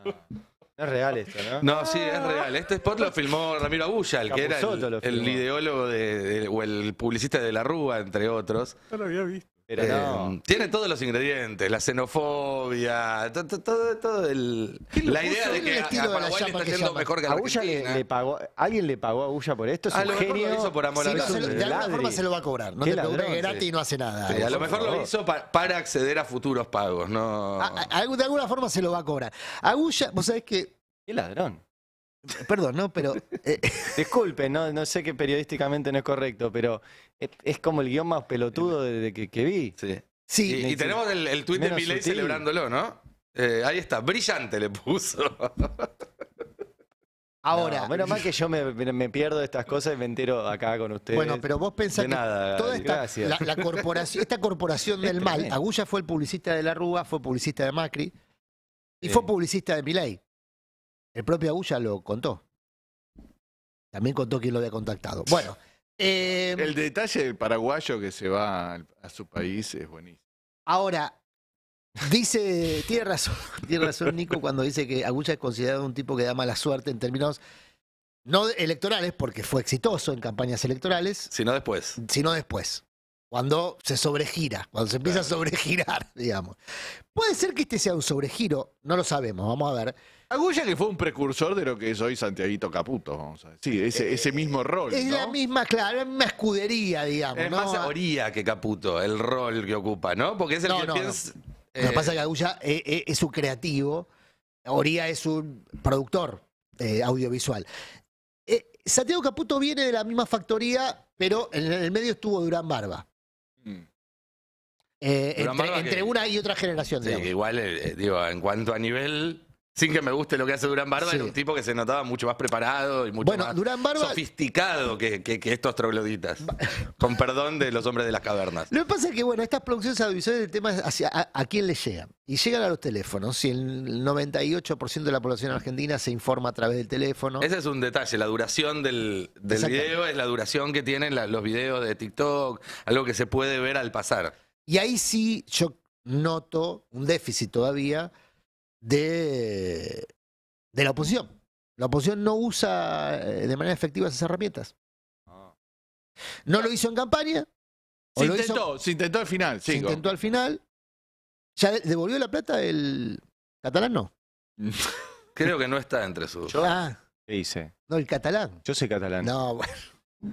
es real esto, ¿no? No, sí, es real. Este spot lo filmó Ramiro el que era el, ideólogo de, o el publicista de La Rúa, entre otros. No lo había visto. Eh, tiene todos los ingredientes, la xenofobia, todo, todo el. La idea de que a, a Paraguay le está mejor que a Le, alguien le pagó a Aguya por esto, es un genio. Mejor lo hizo por amor a no, De alguna forma se lo va a cobrar. No te preocupes gratis y no hace nada. a lo mejor lo hizo para acceder a futuros pagos, no. de alguna forma se lo va a cobrar. Aguya, vos sabés que. Qué ladrón. Perdón, no, pero. Eh, Disculpe, no, no sé que periodísticamente no es correcto, pero es, como el guión más pelotudo que, vi. Sí. sí. Y, tenemos el, tuit de Milei celebrándolo, ¿no? Eh, ahí está, brillante le puso. Ahora. Bueno, más que yo me, pierdo de estas cosas y me entero acá con ustedes. Bueno, pero vos pensás que nada, toda esta, corporación, esta corporación del este mal, Agulla fue el publicista de la Rúa, fue publicista de Macri y fue publicista de Milei. El propio Agulla lo contó. También contó quién lo había contactado. Bueno. Em, el detalle del paraguayo que se va a su país es buenísimo. Ahora, dice, tiene razón, tiene razón Nico cuando dice que Agulla es considerado un tipo que da mala suerte en términos no electorales, porque fue exitoso en campañas electorales. Sino después. Sino después. Cuando se sobregira, cuando se empieza a sobregirar, digamos. Puede ser que este sea un sobregiro, no lo sabemos, vamos a ver. Agulla que fue un precursor de lo que es hoy Santiaguito Caputo, Sí, Ese, eh, ese mismo eh, rol. Es la misma, claro, la escudería, digamos. Es más Oría que Caputo, el rol que ocupa, ¿no? Porque es el que piensa. Lo que eh, pasa es que Agulla e, e, es, su creativo, Oría es un productor audiovisual. Santiago Caputo viene de la misma factoría, pero en el medio estuvo Durán Barba. Mm. entre, una y otra generación. Sí, igual, digo, en cuanto a nivel, sin que me guste lo que hace Durán Barba, era un tipo que se notaba mucho más preparado y mucho más sofisticado que, estos trogloditas. con perdón de los hombres de las cavernas. Lo que pasa es que, bueno, estas producciones audiovisuales, el tema es a, quién le llegan. Y llegan a los teléfonos. Si el 98% de la población argentina se informa a través del teléfono. Ese es un detalle. La duración del, video es la duración que tienen los videos de TikTok, algo que se puede ver al pasar. Y ahí sí yo noto un déficit todavía de, de la oposición. La oposición no usa eh, de manera efectiva esas herramientas. Ah. No lo hizo en campaña. Se intentó, se intentó al final. Se intentó al final. ¿Ya devolvió la plata el catalán? No. Creo que no está entre sus. Yo, ¿Qué dice? Ah. No, el catalán. Yo soy catalán. No, bueno.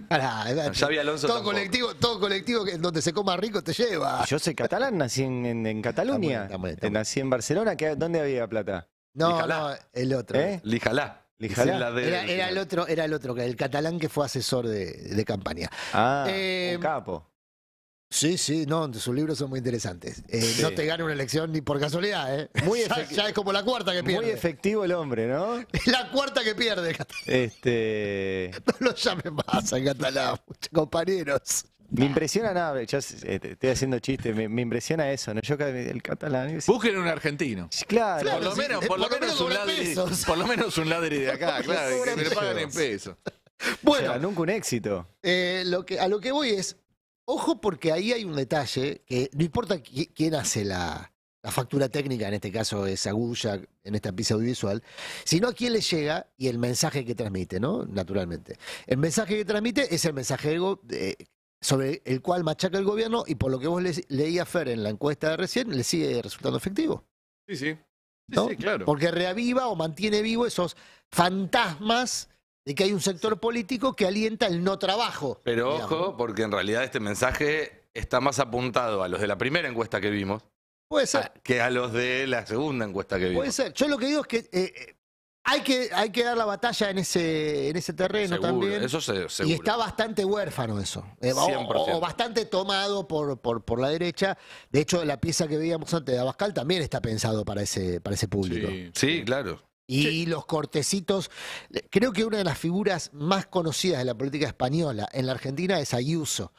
Eh, todo colectivo, todo colectivo donde se coma rico te lleva. Yo soy catalán, nací en, Cataluña. Eh, nací en Barcelona, ¿dónde había plata? No, el otro. ¿Eh? Lijalá. era, el otro, era el otro, el catalán que fue asesor de, campaña. Ah, eh, capo. Sí, sí, no, sus libros son muy interesantes. Eh, no te gana una elección ni por casualidad, ¿eh? Muy ya, ya, es como la cuarta que pierde. Muy efectivo el hombre, ¿no? la cuarta que pierde, Este. No lo llamen más al catalán, compañeros. Me impresiona nada, no, yo eh, estoy haciendo chistes, me, impresiona eso, ¿no? Yo el catalán. Es... Busquen un argentino. Claro. claro por lo menos, por, lo menos un ladri, de acá, claro, que me pagan en pesos. Bueno, o sea, nunca un éxito. Eh, lo que, a lo que voy es, Ojo porque ahí hay un detalle que no importa quién hace la, factura técnica, en este caso es Agulla, en esta pieza audiovisual, sino a quién le llega y el mensaje que transmite, ¿no? Naturalmente. El mensaje que transmite es el mensaje sobre el cual machaca el gobierno y por lo que vos leí leías, Fer, en la encuesta de recién, le sigue resultando efectivo. Sí, sí. sí claro. Porque reaviva o mantiene vivo esos fantasmas de que hay un sector político que alienta el no trabajo. Pero ojo, porque en realidad este mensaje está más apuntado a los de la primera encuesta que vimos. Puede ser. que a los de la segunda encuesta que vimos. Puede ser. Yo lo que digo es que eh, eh, hay que, hay que dar la batalla en ese, en ese terreno también. Eso seguro. Y está bastante huérfano eso. Eh, o, bastante tomado por, por, la derecha. De hecho, la pieza que veíamos antes de Abascal también está pensado para ese, para ese público. sí claro. Y los cortecitos, creo que una de las figuras más conocidas de la política española en la Argentina es Ayuso,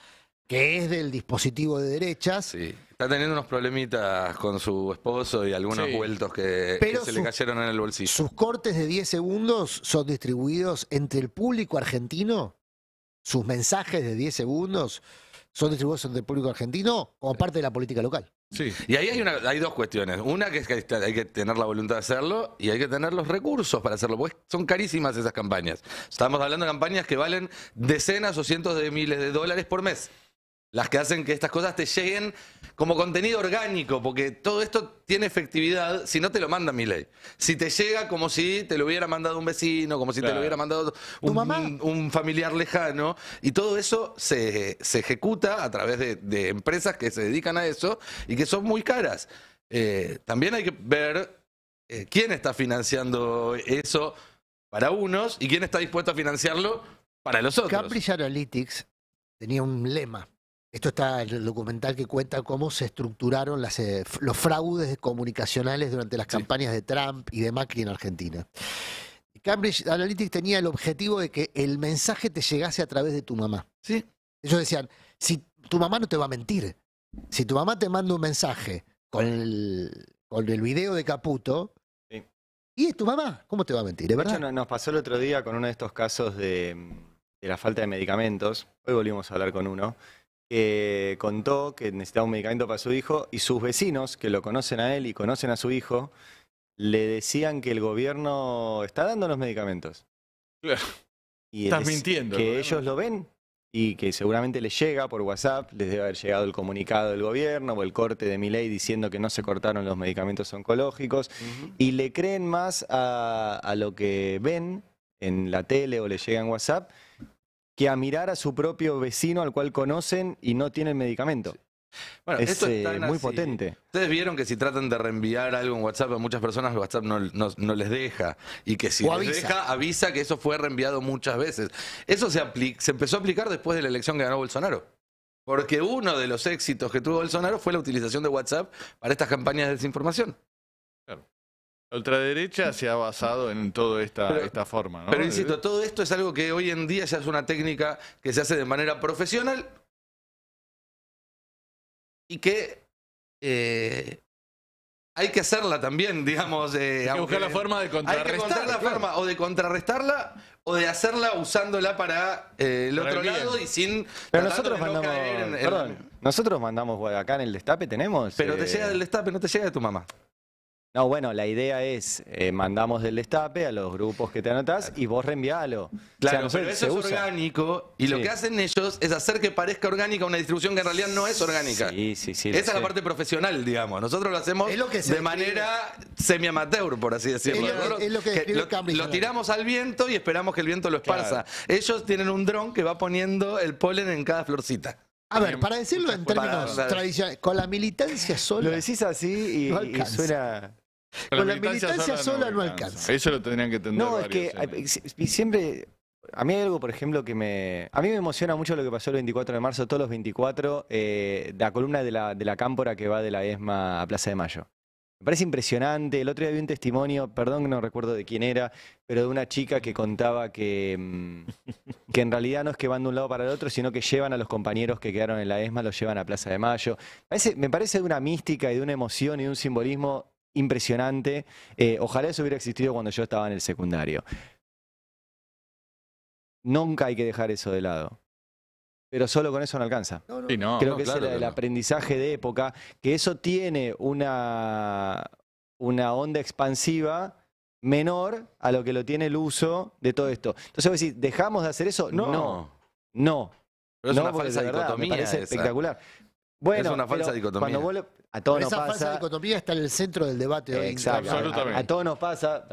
que es del dispositivo de derechas. Sí. Está teniendo unos problemitas con su esposo y algunos vueltos que, se le cayeron en el bolsillo. Sus cortes de 10 segundos son distribuidos entre el público argentino, sus mensajes de 10 segundos son distribuidos entre el público argentino o parte de la política local. Y ahí hay, una, hay dos cuestiones. Una que es que hay que tener la voluntad de hacerlo y hay que tener los recursos para hacerlo, porque son carísimas esas campañas. Estamos hablando de campañas que valen decenas o cientos de miles de dólares por mes las que hacen que estas cosas te lleguen como contenido orgánico, porque todo esto tiene efectividad si no te lo manda mi ley. Si te llega como si te lo hubiera mandado un vecino, como si te lo hubiera mandado un, familiar lejano, y todo eso se, ejecuta a través de, empresas que se dedican a eso y que son muy caras. Eh, también hay que ver eh, quién está financiando eso para unos y quién está dispuesto a financiarlo para los otros. Capri Analytics tenía un lema esto está en el documental que cuenta cómo se estructuraron eh, los fraudes comunicacionales durante las campañas de Trump y de Macri en Argentina. Cambridge Analytics tenía el objetivo de que el mensaje te llegase a través de tu mamá. Sí. Ellos decían, si tu mamá no te va a mentir, si tu mamá te manda un mensaje con el, con el video de Caputo, y es tu mamá, ¿cómo te va a mentir? de verdad? De hecho, nos pasó el otro día con uno de estos casos de la falta de medicamentos. Hoy volvimos a hablar con uno que eh, contó que necesitaba un medicamento para su hijo y sus vecinos, que lo conocen a él y conocen a su hijo, le decían que el gobierno está dando los medicamentos. Y Estás mintiendo. Que ellos lo ven y que seguramente les llega por WhatsApp, les debe haber llegado el comunicado del gobierno o el corte de mi ley diciendo que no se cortaron los medicamentos oncológicos, y le creen más a, lo que ven en la tele o le llega en WhatsApp que a mirar a su propio vecino al cual conocen y no tienen medicamento. Bueno, esto es eh, muy potente. Ustedes vieron que si tratan de reenviar algo en WhatsApp a muchas personas, WhatsApp no, les deja. Y que si les deja, avisa que eso fue reenviado muchas veces. Eso se empezó a aplicar después de la elección que ganó Bolsonaro. Porque uno de los éxitos que tuvo Bolsonaro fue la utilización de WhatsApp para estas campañas de desinformación. La ultraderecha se ha basado en toda esta, esta forma. Pero insisto, todo esto es algo que hoy en día ya es una técnica que se hace de manera profesional y que eh, hay que hacerla también, digamos. Eh, hay que buscar la forma de contrarrestarla. Hay que encontrar la forma o de contrarrestarla o de hacerla usándola para eh, el otro lado y sin. Pero nosotros mandamos. Perdón, nosotros mandamos acá en el destape, tenemos. Pero te llega del destape, no te llega de tu mamá. No, bueno, la idea es, eh, mandamos del destape a los grupos que te anotás y vos reenvialo. Claro, pero eso es orgánico y lo que hacen ellos es hacer que parezca orgánica una distribución que en realidad no es orgánica. Sí, sí, sí. Esa es la parte profesional, digamos. Nosotros lo hacemos de manera semi-amateur, por así decirlo. Es lo, que, tiramos al viento y esperamos que el viento lo esparza. Ellos tienen un dron que va poniendo el polen en cada florcita. A ver, para decirlo en términos tradicionales, con la militancia solo. Lo decís así y suena con la, militancia, sola, no, alcanza. Eso lo tendrían que entender. No, es que eh. Eh, siempre. A mí hay algo, por ejemplo, que me. A mí me emociona mucho lo que pasó el 24 de marzo, todos los 24, eh, la columna de la, de Cámpora que va de la ESMA a Plaza de Mayo. Me parece impresionante. El otro día vi un testimonio, perdón que no recuerdo de quién era, pero de una chica que contaba que, mm, que en realidad no es que van de un lado para el otro, sino que llevan a los compañeros que quedaron en la ESMA, los llevan a Plaza de Mayo. me parece de una mística y de una emoción y de un simbolismo impresionante. Eh, ojalá eso hubiera existido cuando yo estaba en el secundario. Nunca hay que dejar eso de lado. Pero solo con eso no alcanza. No, no. Creo que es el, aprendizaje de época, que eso tiene una, una onda expansiva menor a lo que lo tiene el uso de todo esto. Entonces vos decís, ¿dejamos de hacer eso? No. No. no. es una falsa dicotomía me parece espectacular. Bueno, es una falsa dicotomía. Cuando a esa falsa dicotomía está en el centro del debate hoy. A, todos nos pasa,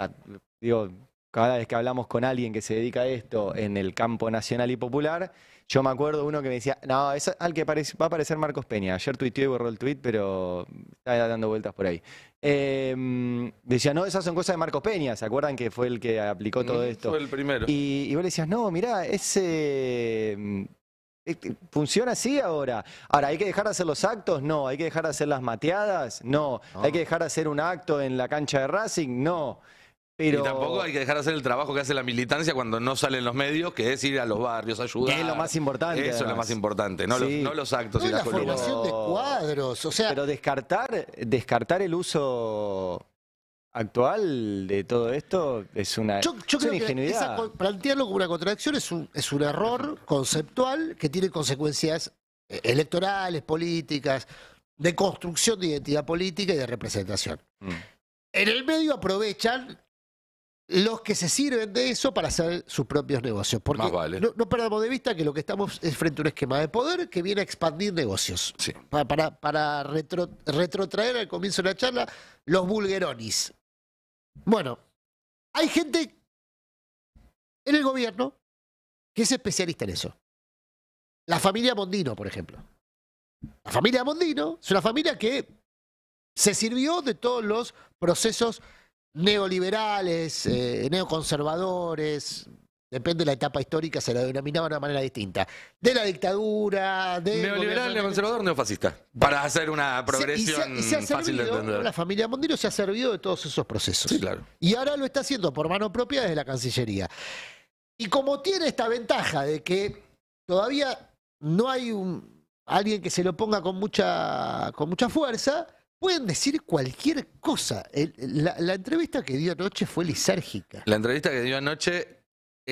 digo, cada vez que hablamos con alguien que se dedica a esto en el campo nacional y popular, yo me acuerdo uno que me decía, no, es al que va a aparecer Marcos Peña. Ayer tuiteó y borró el tuit, pero está dando vueltas por ahí. Em, decía, no, esas son cosas de Marcos Peña, ¿se acuerdan que fue el que aplicó todo mm, esto? Fue el primero. Y, y vos le decías, no, mirá, ese eh, eh, funciona así ahora. Ahora, ¿hay que dejar de hacer los actos? No. ¿Hay que dejar de hacer las mateadas? No. ¿Hay que dejar hacer un acto en la cancha de Racing? No. Pero... Y tampoco hay que dejar hacer el trabajo que hace la militancia cuando no salen los medios, que es ir a los barrios, ayudar. es lo más importante. Eso es lo más importante, no, los, actos no la formación de cuadros. O sea... Pero descartar, descartar el uso actual de todo esto es una, yo, creo Que plantearlo como una contradicción es un, es un error conceptual que tiene consecuencias eh, electorales, políticas, de construcción de identidad política y de representación. Mm. En el medio aprovechan los que se sirven de eso para hacer sus propios negocios. no, perdamos de vista que lo que estamos es frente a un esquema de poder que viene a expandir negocios. Para, retrotraer al comienzo de la charla los bulgueronis bueno, hay gente en el gobierno que es especialista en eso. La familia Mondino, por ejemplo. La familia Mondino es una familia que se sirvió de todos los procesos neoliberales, eh, neoconservadores, Depende de la etapa histórica, se la denominaba de una manera distinta. De la dictadura, de. Neoliberal, neoconservador, neofascista. Para hacer una progresión y y La familia Mondino se ha servido de todos esos procesos. Sí, claro. Y ahora lo está haciendo por mano propia desde la Cancillería. Y como tiene esta ventaja de que todavía no hay alguien que se lo ponga con mucha, con mucha fuerza, pueden decir cualquier cosa. la, la entrevista que dio anoche fue lisérgica. La entrevista que dio anoche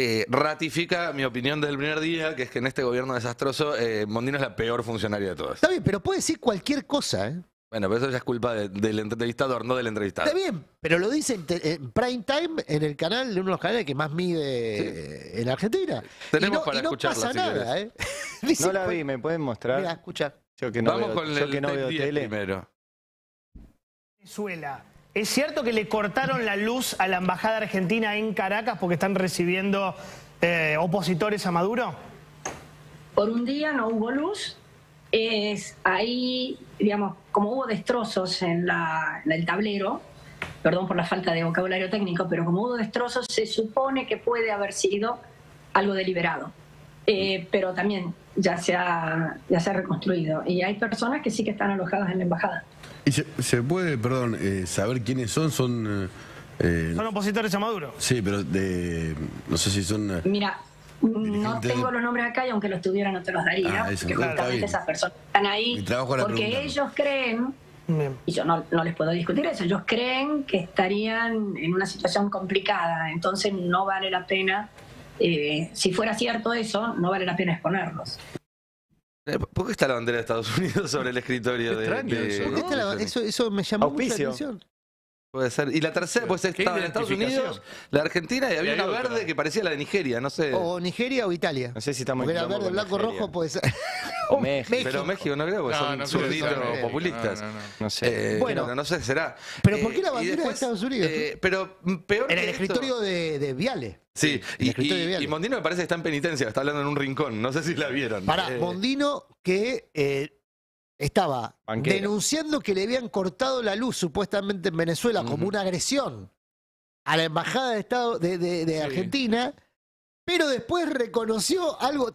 eh, ratifica mi opinión del primer día, que es que en este gobierno desastroso, eh, Mondino es la peor funcionaria de todas. Está bien, pero puede decir cualquier cosa, ¿eh? Bueno, pero eso ya es culpa del entrevistador, no del entrevistado. Está bien, pero lo dice en, prime time en el canal, de uno de los canales que más mide eh, en Argentina. Tenemos para no No la vi, pues, ¿me pueden mostrar? Mira, Yo Vamos con el que no veo tele. primero. Venezuela. ¿Es cierto que le cortaron la luz a la embajada argentina en Caracas porque están recibiendo eh, opositores a Maduro? Por un día no hubo luz. Es ahí, digamos, como hubo destrozos en, el tablero, perdón por la falta de vocabulario técnico, pero como hubo destrozos, se supone que puede haber sido algo deliberado. Eh, pero también ya se, ya se ha reconstruido. Y hay personas que sí que están alojadas en la embajada. ¿Y se, puede, perdón, eh, saber quiénes son? Son... Eh, eh, son opositores a Maduro. Sí, pero de, no sé si son... Mira, no tengo los nombres acá y aunque los tuviera no te los daría, ah, porque justamente esas personas están ahí porque ellos creen, y yo no, no, les puedo discutir eso, ellos creen que estarían en una situación complicada, entonces no vale la pena, si fuera cierto eso, no vale la pena exponerlos. Eh, ¿Por qué está la bandera de Estados Unidos sobre el escritorio de, eso, eso, me llamó mucho la atención. Puede ser. Y la tercera, pues estaba en Estados Unidos, la Argentina, y había una verde que parecía la de Nigeria, no sé. O Nigeria o Italia. No sé si estamos Era verde, blanco, rojo, puede ser. O México. Pero México no creo, porque son surditos populistas. No, sé. Eh, bueno, no sé, será. Pero ¿por eh, qué la bandera de Estados Unidos? Eh, pero peor. En el escritorio de, de Viale. Sí, y, y, Mondino me parece que está en penitencia, está hablando en un rincón, no sé si la vieron. para Mondino que estaba denunciando que le habían cortado la luz supuestamente en Venezuela como una agresión a la embajada de Estado de, Argentina, pero después reconoció algo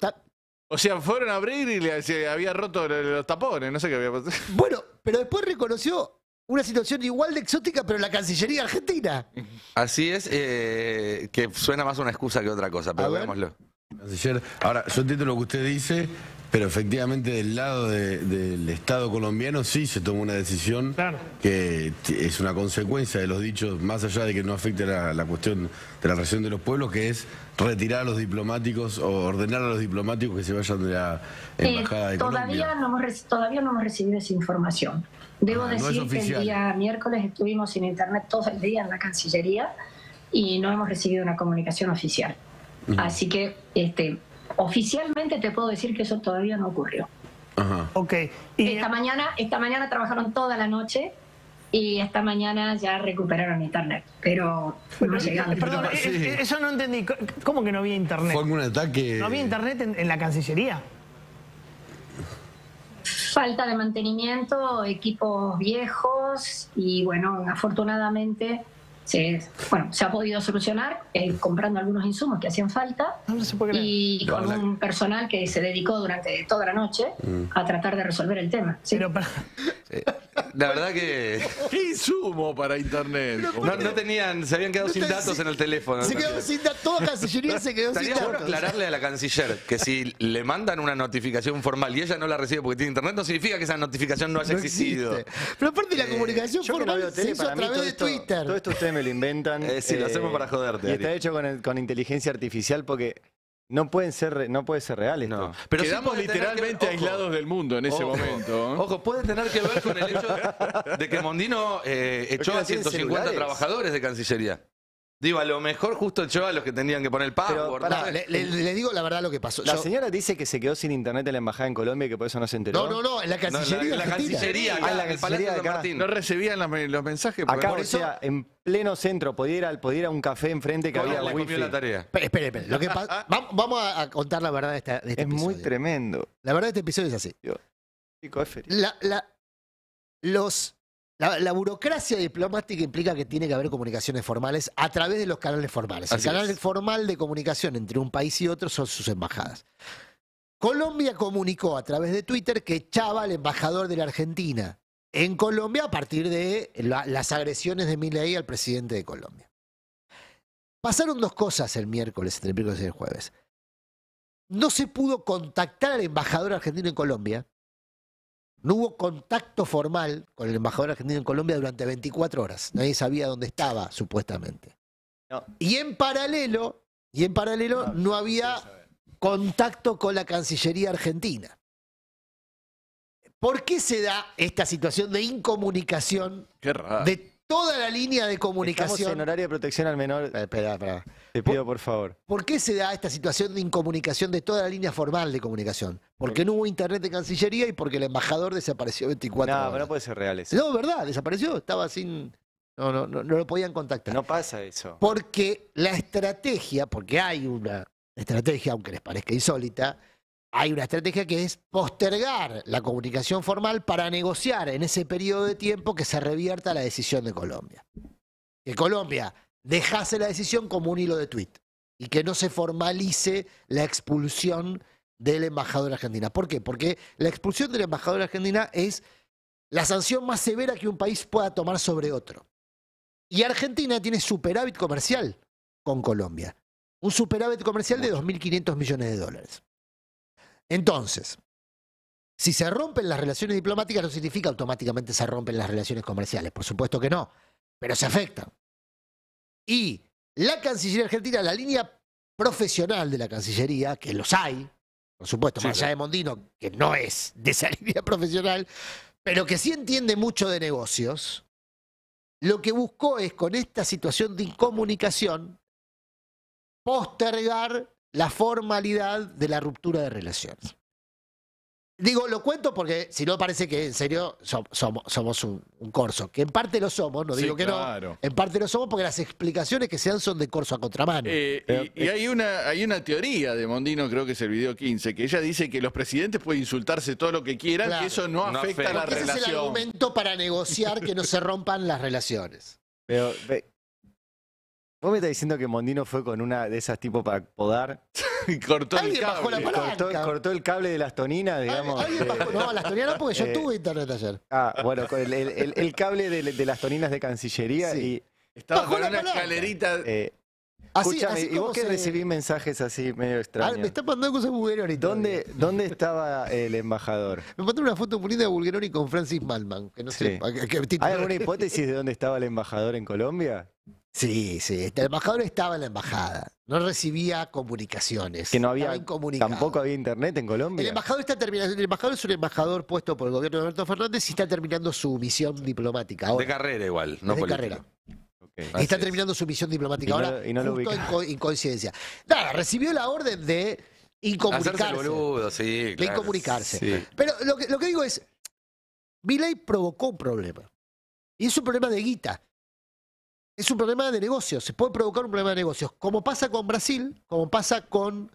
O sea, fueron a abrir y le, había roto los tapones, no sé qué había pasado. Bueno, pero después reconoció una situación igual de exótica, pero en la Cancillería Argentina. Así es, eh, que suena más una excusa que otra cosa, pero veámoslo. Ahora, yo entiendo lo que usted dice, pero efectivamente del lado del Estado colombiano sí se tomó una decisión que es una consecuencia de los dichos, más allá de que no afecte la, la, cuestión de la relación de los pueblos, que es retirar a los diplomáticos o ordenar a los diplomáticos que se vayan de la eh, embajada de todavía No hemos, todavía no hemos recibido esa información. Debo ah, decir que el día miércoles estuvimos sin internet todo el día en la Cancillería y no hemos recibido una comunicación oficial. Así que este, oficialmente te puedo decir que eso todavía no ocurrió. Okay. esta, mañana, esta mañana trabajaron toda la noche y esta mañana ya recuperaron internet, pero no llegaron. Eh, perdón, eh, eh, eso no entendí. ¿Cómo que no había internet? Fue algún ataque... ¿No había internet en la Cancillería? Falta de mantenimiento, equipos viejos y bueno, afortunadamente bueno, se ha podido solucionar eh, comprando algunos insumos que hacían falta ah, y con un personal que se dedicó durante toda la noche mm. a tratar de resolver el tema. La verdad que... ¿Qué insumo para internet? No, tenían, se habían quedado sin datos en el teléfono. Se quedaron sin datos, toda Cancillería se quedó sin datos. Bueno aclararle a la Canciller que si le mandan una notificación formal y ella no la recibe porque tiene internet, no significa que esa notificación no haya existido. Pero aparte la eh, comunicación formal se hizo a través de Twitter. Todo esto me lo inventan. Eh, sí, lo hacemos eh, para joderte. Y está hecho con, inteligencia artificial porque no pueden ser, no puede ser real esto. Pero Quedamos literalmente aislados del mundo en ese momento. ¿eh? Ojo, puede tener que ver con el hecho de que Mondino echó a 150 trabajadores de Cancillería. Digo, a lo mejor justo yo a los que tendrían que poner el password. le, digo la verdad lo que pasó. La señora dice que se quedó sin internet en la embajada en Colombia y que por eso no se enteró. no, no, no, en la Cancillería. la, la Cancillería, en la ah, el Palacio de de Martín. No recibían los, los mensajes. porque- Acá, pues. o sea, en pleno centro, podía ir, a un café enfrente que había wifi. la tarea. Espere, espere, Lo que vamos a, contar la verdad de, este episodio. Es muy tremendo. La verdad de este episodio es así. Chico, es La- la- los la, burocracia diplomática implica que tiene que haber comunicaciones formales a través de los canales formales. El canal formal de comunicación entre un país y otro son sus embajadas. Colombia comunicó a través de Twitter que echaba al embajador de la Argentina en Colombia a partir de las agresiones de Milei al presidente de Colombia. Pasaron dos cosas el miércoles, entre el miércoles y el jueves. No se pudo contactar al embajador argentino en Colombia no hubo contacto formal con el embajador argentino en Colombia durante 24 horas. Nadie sabía dónde estaba, supuestamente. Y en paralelo, y en paralelo no, había contacto con la Cancillería argentina. ¿Por qué se da esta situación de incomunicación Qué raro toda la línea de comunicación. Estamos en horario de protección al menor. Eh, espera, espera. Te pido, por, favor. ¿Por qué se da esta situación de incomunicación de toda la línea formal de comunicación? Porque no hubo internet de Cancillería y porque el embajador desapareció 24 no, horas. No, no puede ser real eso. No, verdad, desapareció. Estaba sin... no, no, no lo podían contactar. No pasa eso. Porque la estrategia, porque hay una estrategia, aunque les parezca insólita, hay una estrategia que es postergar la comunicación formal para negociar en ese periodo de tiempo que se revierta la decisión de Colombia. Que Colombia dejase la decisión como un hilo de tuit y que no se formalice la expulsión del embajador argentina. ¿Por qué? Porque la expulsión del embajador argentina es la sanción más severa que un país pueda tomar sobre otro. Y Argentina tiene superávit comercial con Colombia. Un superávit comercial de 2.500 millones de dólares. Entonces, si se rompen las relaciones diplomáticas no significa automáticamente se rompen las relaciones comerciales, por supuesto que no, pero se afecta. Y la Cancillería Argentina, la línea profesional de la Cancillería, que los hay, por supuesto, más allá de Mondino, que no es de esa línea profesional, pero que sí entiende mucho de negocios, lo que buscó es con esta situación de incomunicación postergar la formalidad de la ruptura de relaciones. Digo, lo cuento porque si no parece que en serio somos, un, un, corso, que en parte lo somos, no digo que no, en parte lo somos porque las explicaciones que se dan son de corso a contramano. Eh, y, hay, una, hay una teoría de Mondino, creo que es el video 15, que ella dice que los presidentes pueden insultarse todo lo que quieran, que eso no, afecta a la relación. es el argumento para negociar que no se rompan las relaciones. Pero, Vos me estás diciendo que Mondino fue con una de esas tipo para podar. cortó el cable. Cortó, el cable de las toninas, digamos. Alguien bajó- No, las toninas no, porque yo eh, tuve internet ayer. Ah, bueno, el, cable de, las toninas de Cancillería y Estaba con una escalerita. y... Eh, ¿y vos que recibí mensajes así medio ah, extraños? me está mandando cosas de ¿Dónde, ¿Dónde estaba el embajador? Me mandó una foto pulida de Bulgaroni con Francis Malman. ¿Hay alguna hipótesis de dónde estaba el embajador en Colombia? Sí, sí. Este, el embajador estaba en la embajada. No recibía comunicaciones. Que no había. Tampoco había internet en Colombia. El embajador, está terminando, el embajador es un embajador puesto por el gobierno de Alberto Fernández y está terminando su misión diplomática. de carrera igual, no de carrera. está terminando su misión diplomática y no, ahora. Y no justo en co recibió la orden de incomunicarse. Boludo, de incomunicarse. Pero lo que, lo que digo es: Miley provocó un problema. Y es un problema de guita es un problema de negocios, se puede provocar un problema de negocios, como pasa con Brasil, como pasa con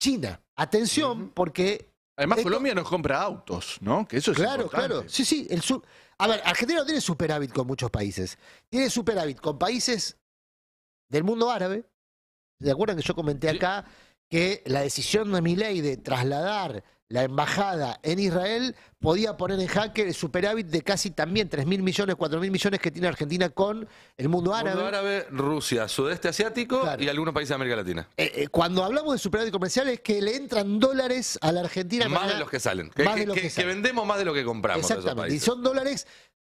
China. Atención, porque... Además, Colombia nos compra autos, ¿no? Que eso es Claro, importante. claro. Sí, sí. El A ver, Argentina no tiene superávit con muchos países. Tiene superávit con países del mundo árabe. ¿Se acuerdan que yo comenté acá que la decisión de mi ley de trasladar la embajada en Israel podía poner en jaque el superávit de casi también 3.000 millones, 4.000 millones que tiene Argentina con el mundo árabe. Mundo árabe, Rusia, sudeste asiático y algunos países de América Latina. Eh, eh, cuando hablamos de superávit comercial es que le entran dólares a la Argentina. Más de los que salen. que, vendemos más de lo que compramos. Exactamente. Y son dólares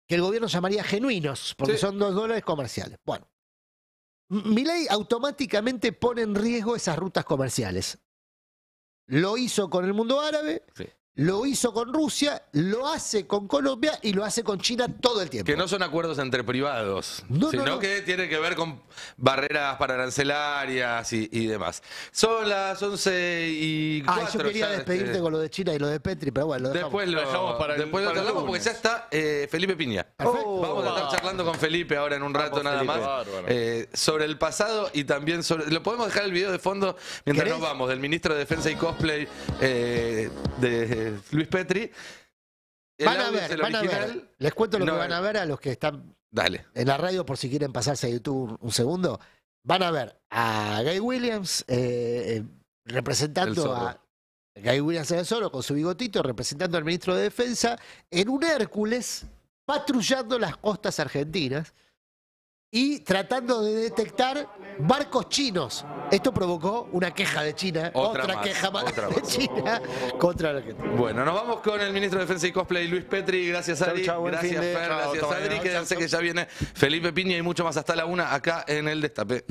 que el gobierno llamaría genuinos, porque son dos dólares comerciales. Bueno, mi ley automáticamente pone en riesgo esas rutas comerciales lo hizo con el mundo árabe lo hizo con Rusia, lo hace con Colombia y lo hace con China todo el tiempo. Que no son acuerdos entre privados, sino que tiene que ver con barreras para y, y demás. Son las 11 y 4. Ah, yo quería este, despedirte con lo de China y lo de Petri, pero bueno, lo dejamos. Después lo, dejamos para después porque ya está eh, Felipe Piña. Vamos a estar charlando con Felipe ahora en un rato nada más eh, sobre el pasado y también sobre... Lo podemos dejar el video de fondo mientras nos vamos, del ministro de Defensa y Cosplay eh, de Luis Petri. van a ver, van a ver. Les cuento lo que van a ver a los que están en la radio por si quieren pasarse a YouTube un, segundo. Van a ver a Guy Williams eh, eh, representando a Guy Williams en el solo con su bigotito, representando al ministro de Defensa en un Hércules patrullando las costas argentinas y tratando de detectar barcos chinos. Esto provocó una queja de China, otra, queja más de China contra la gente. Bueno, nos vamos con el ministro de Defensa y Cosplay, Luis Petri. Gracias, Adri. gracias, Fer. Gracias, Adri. Quédense que ya viene Felipe Piña y mucho más hasta la una acá en el Destape.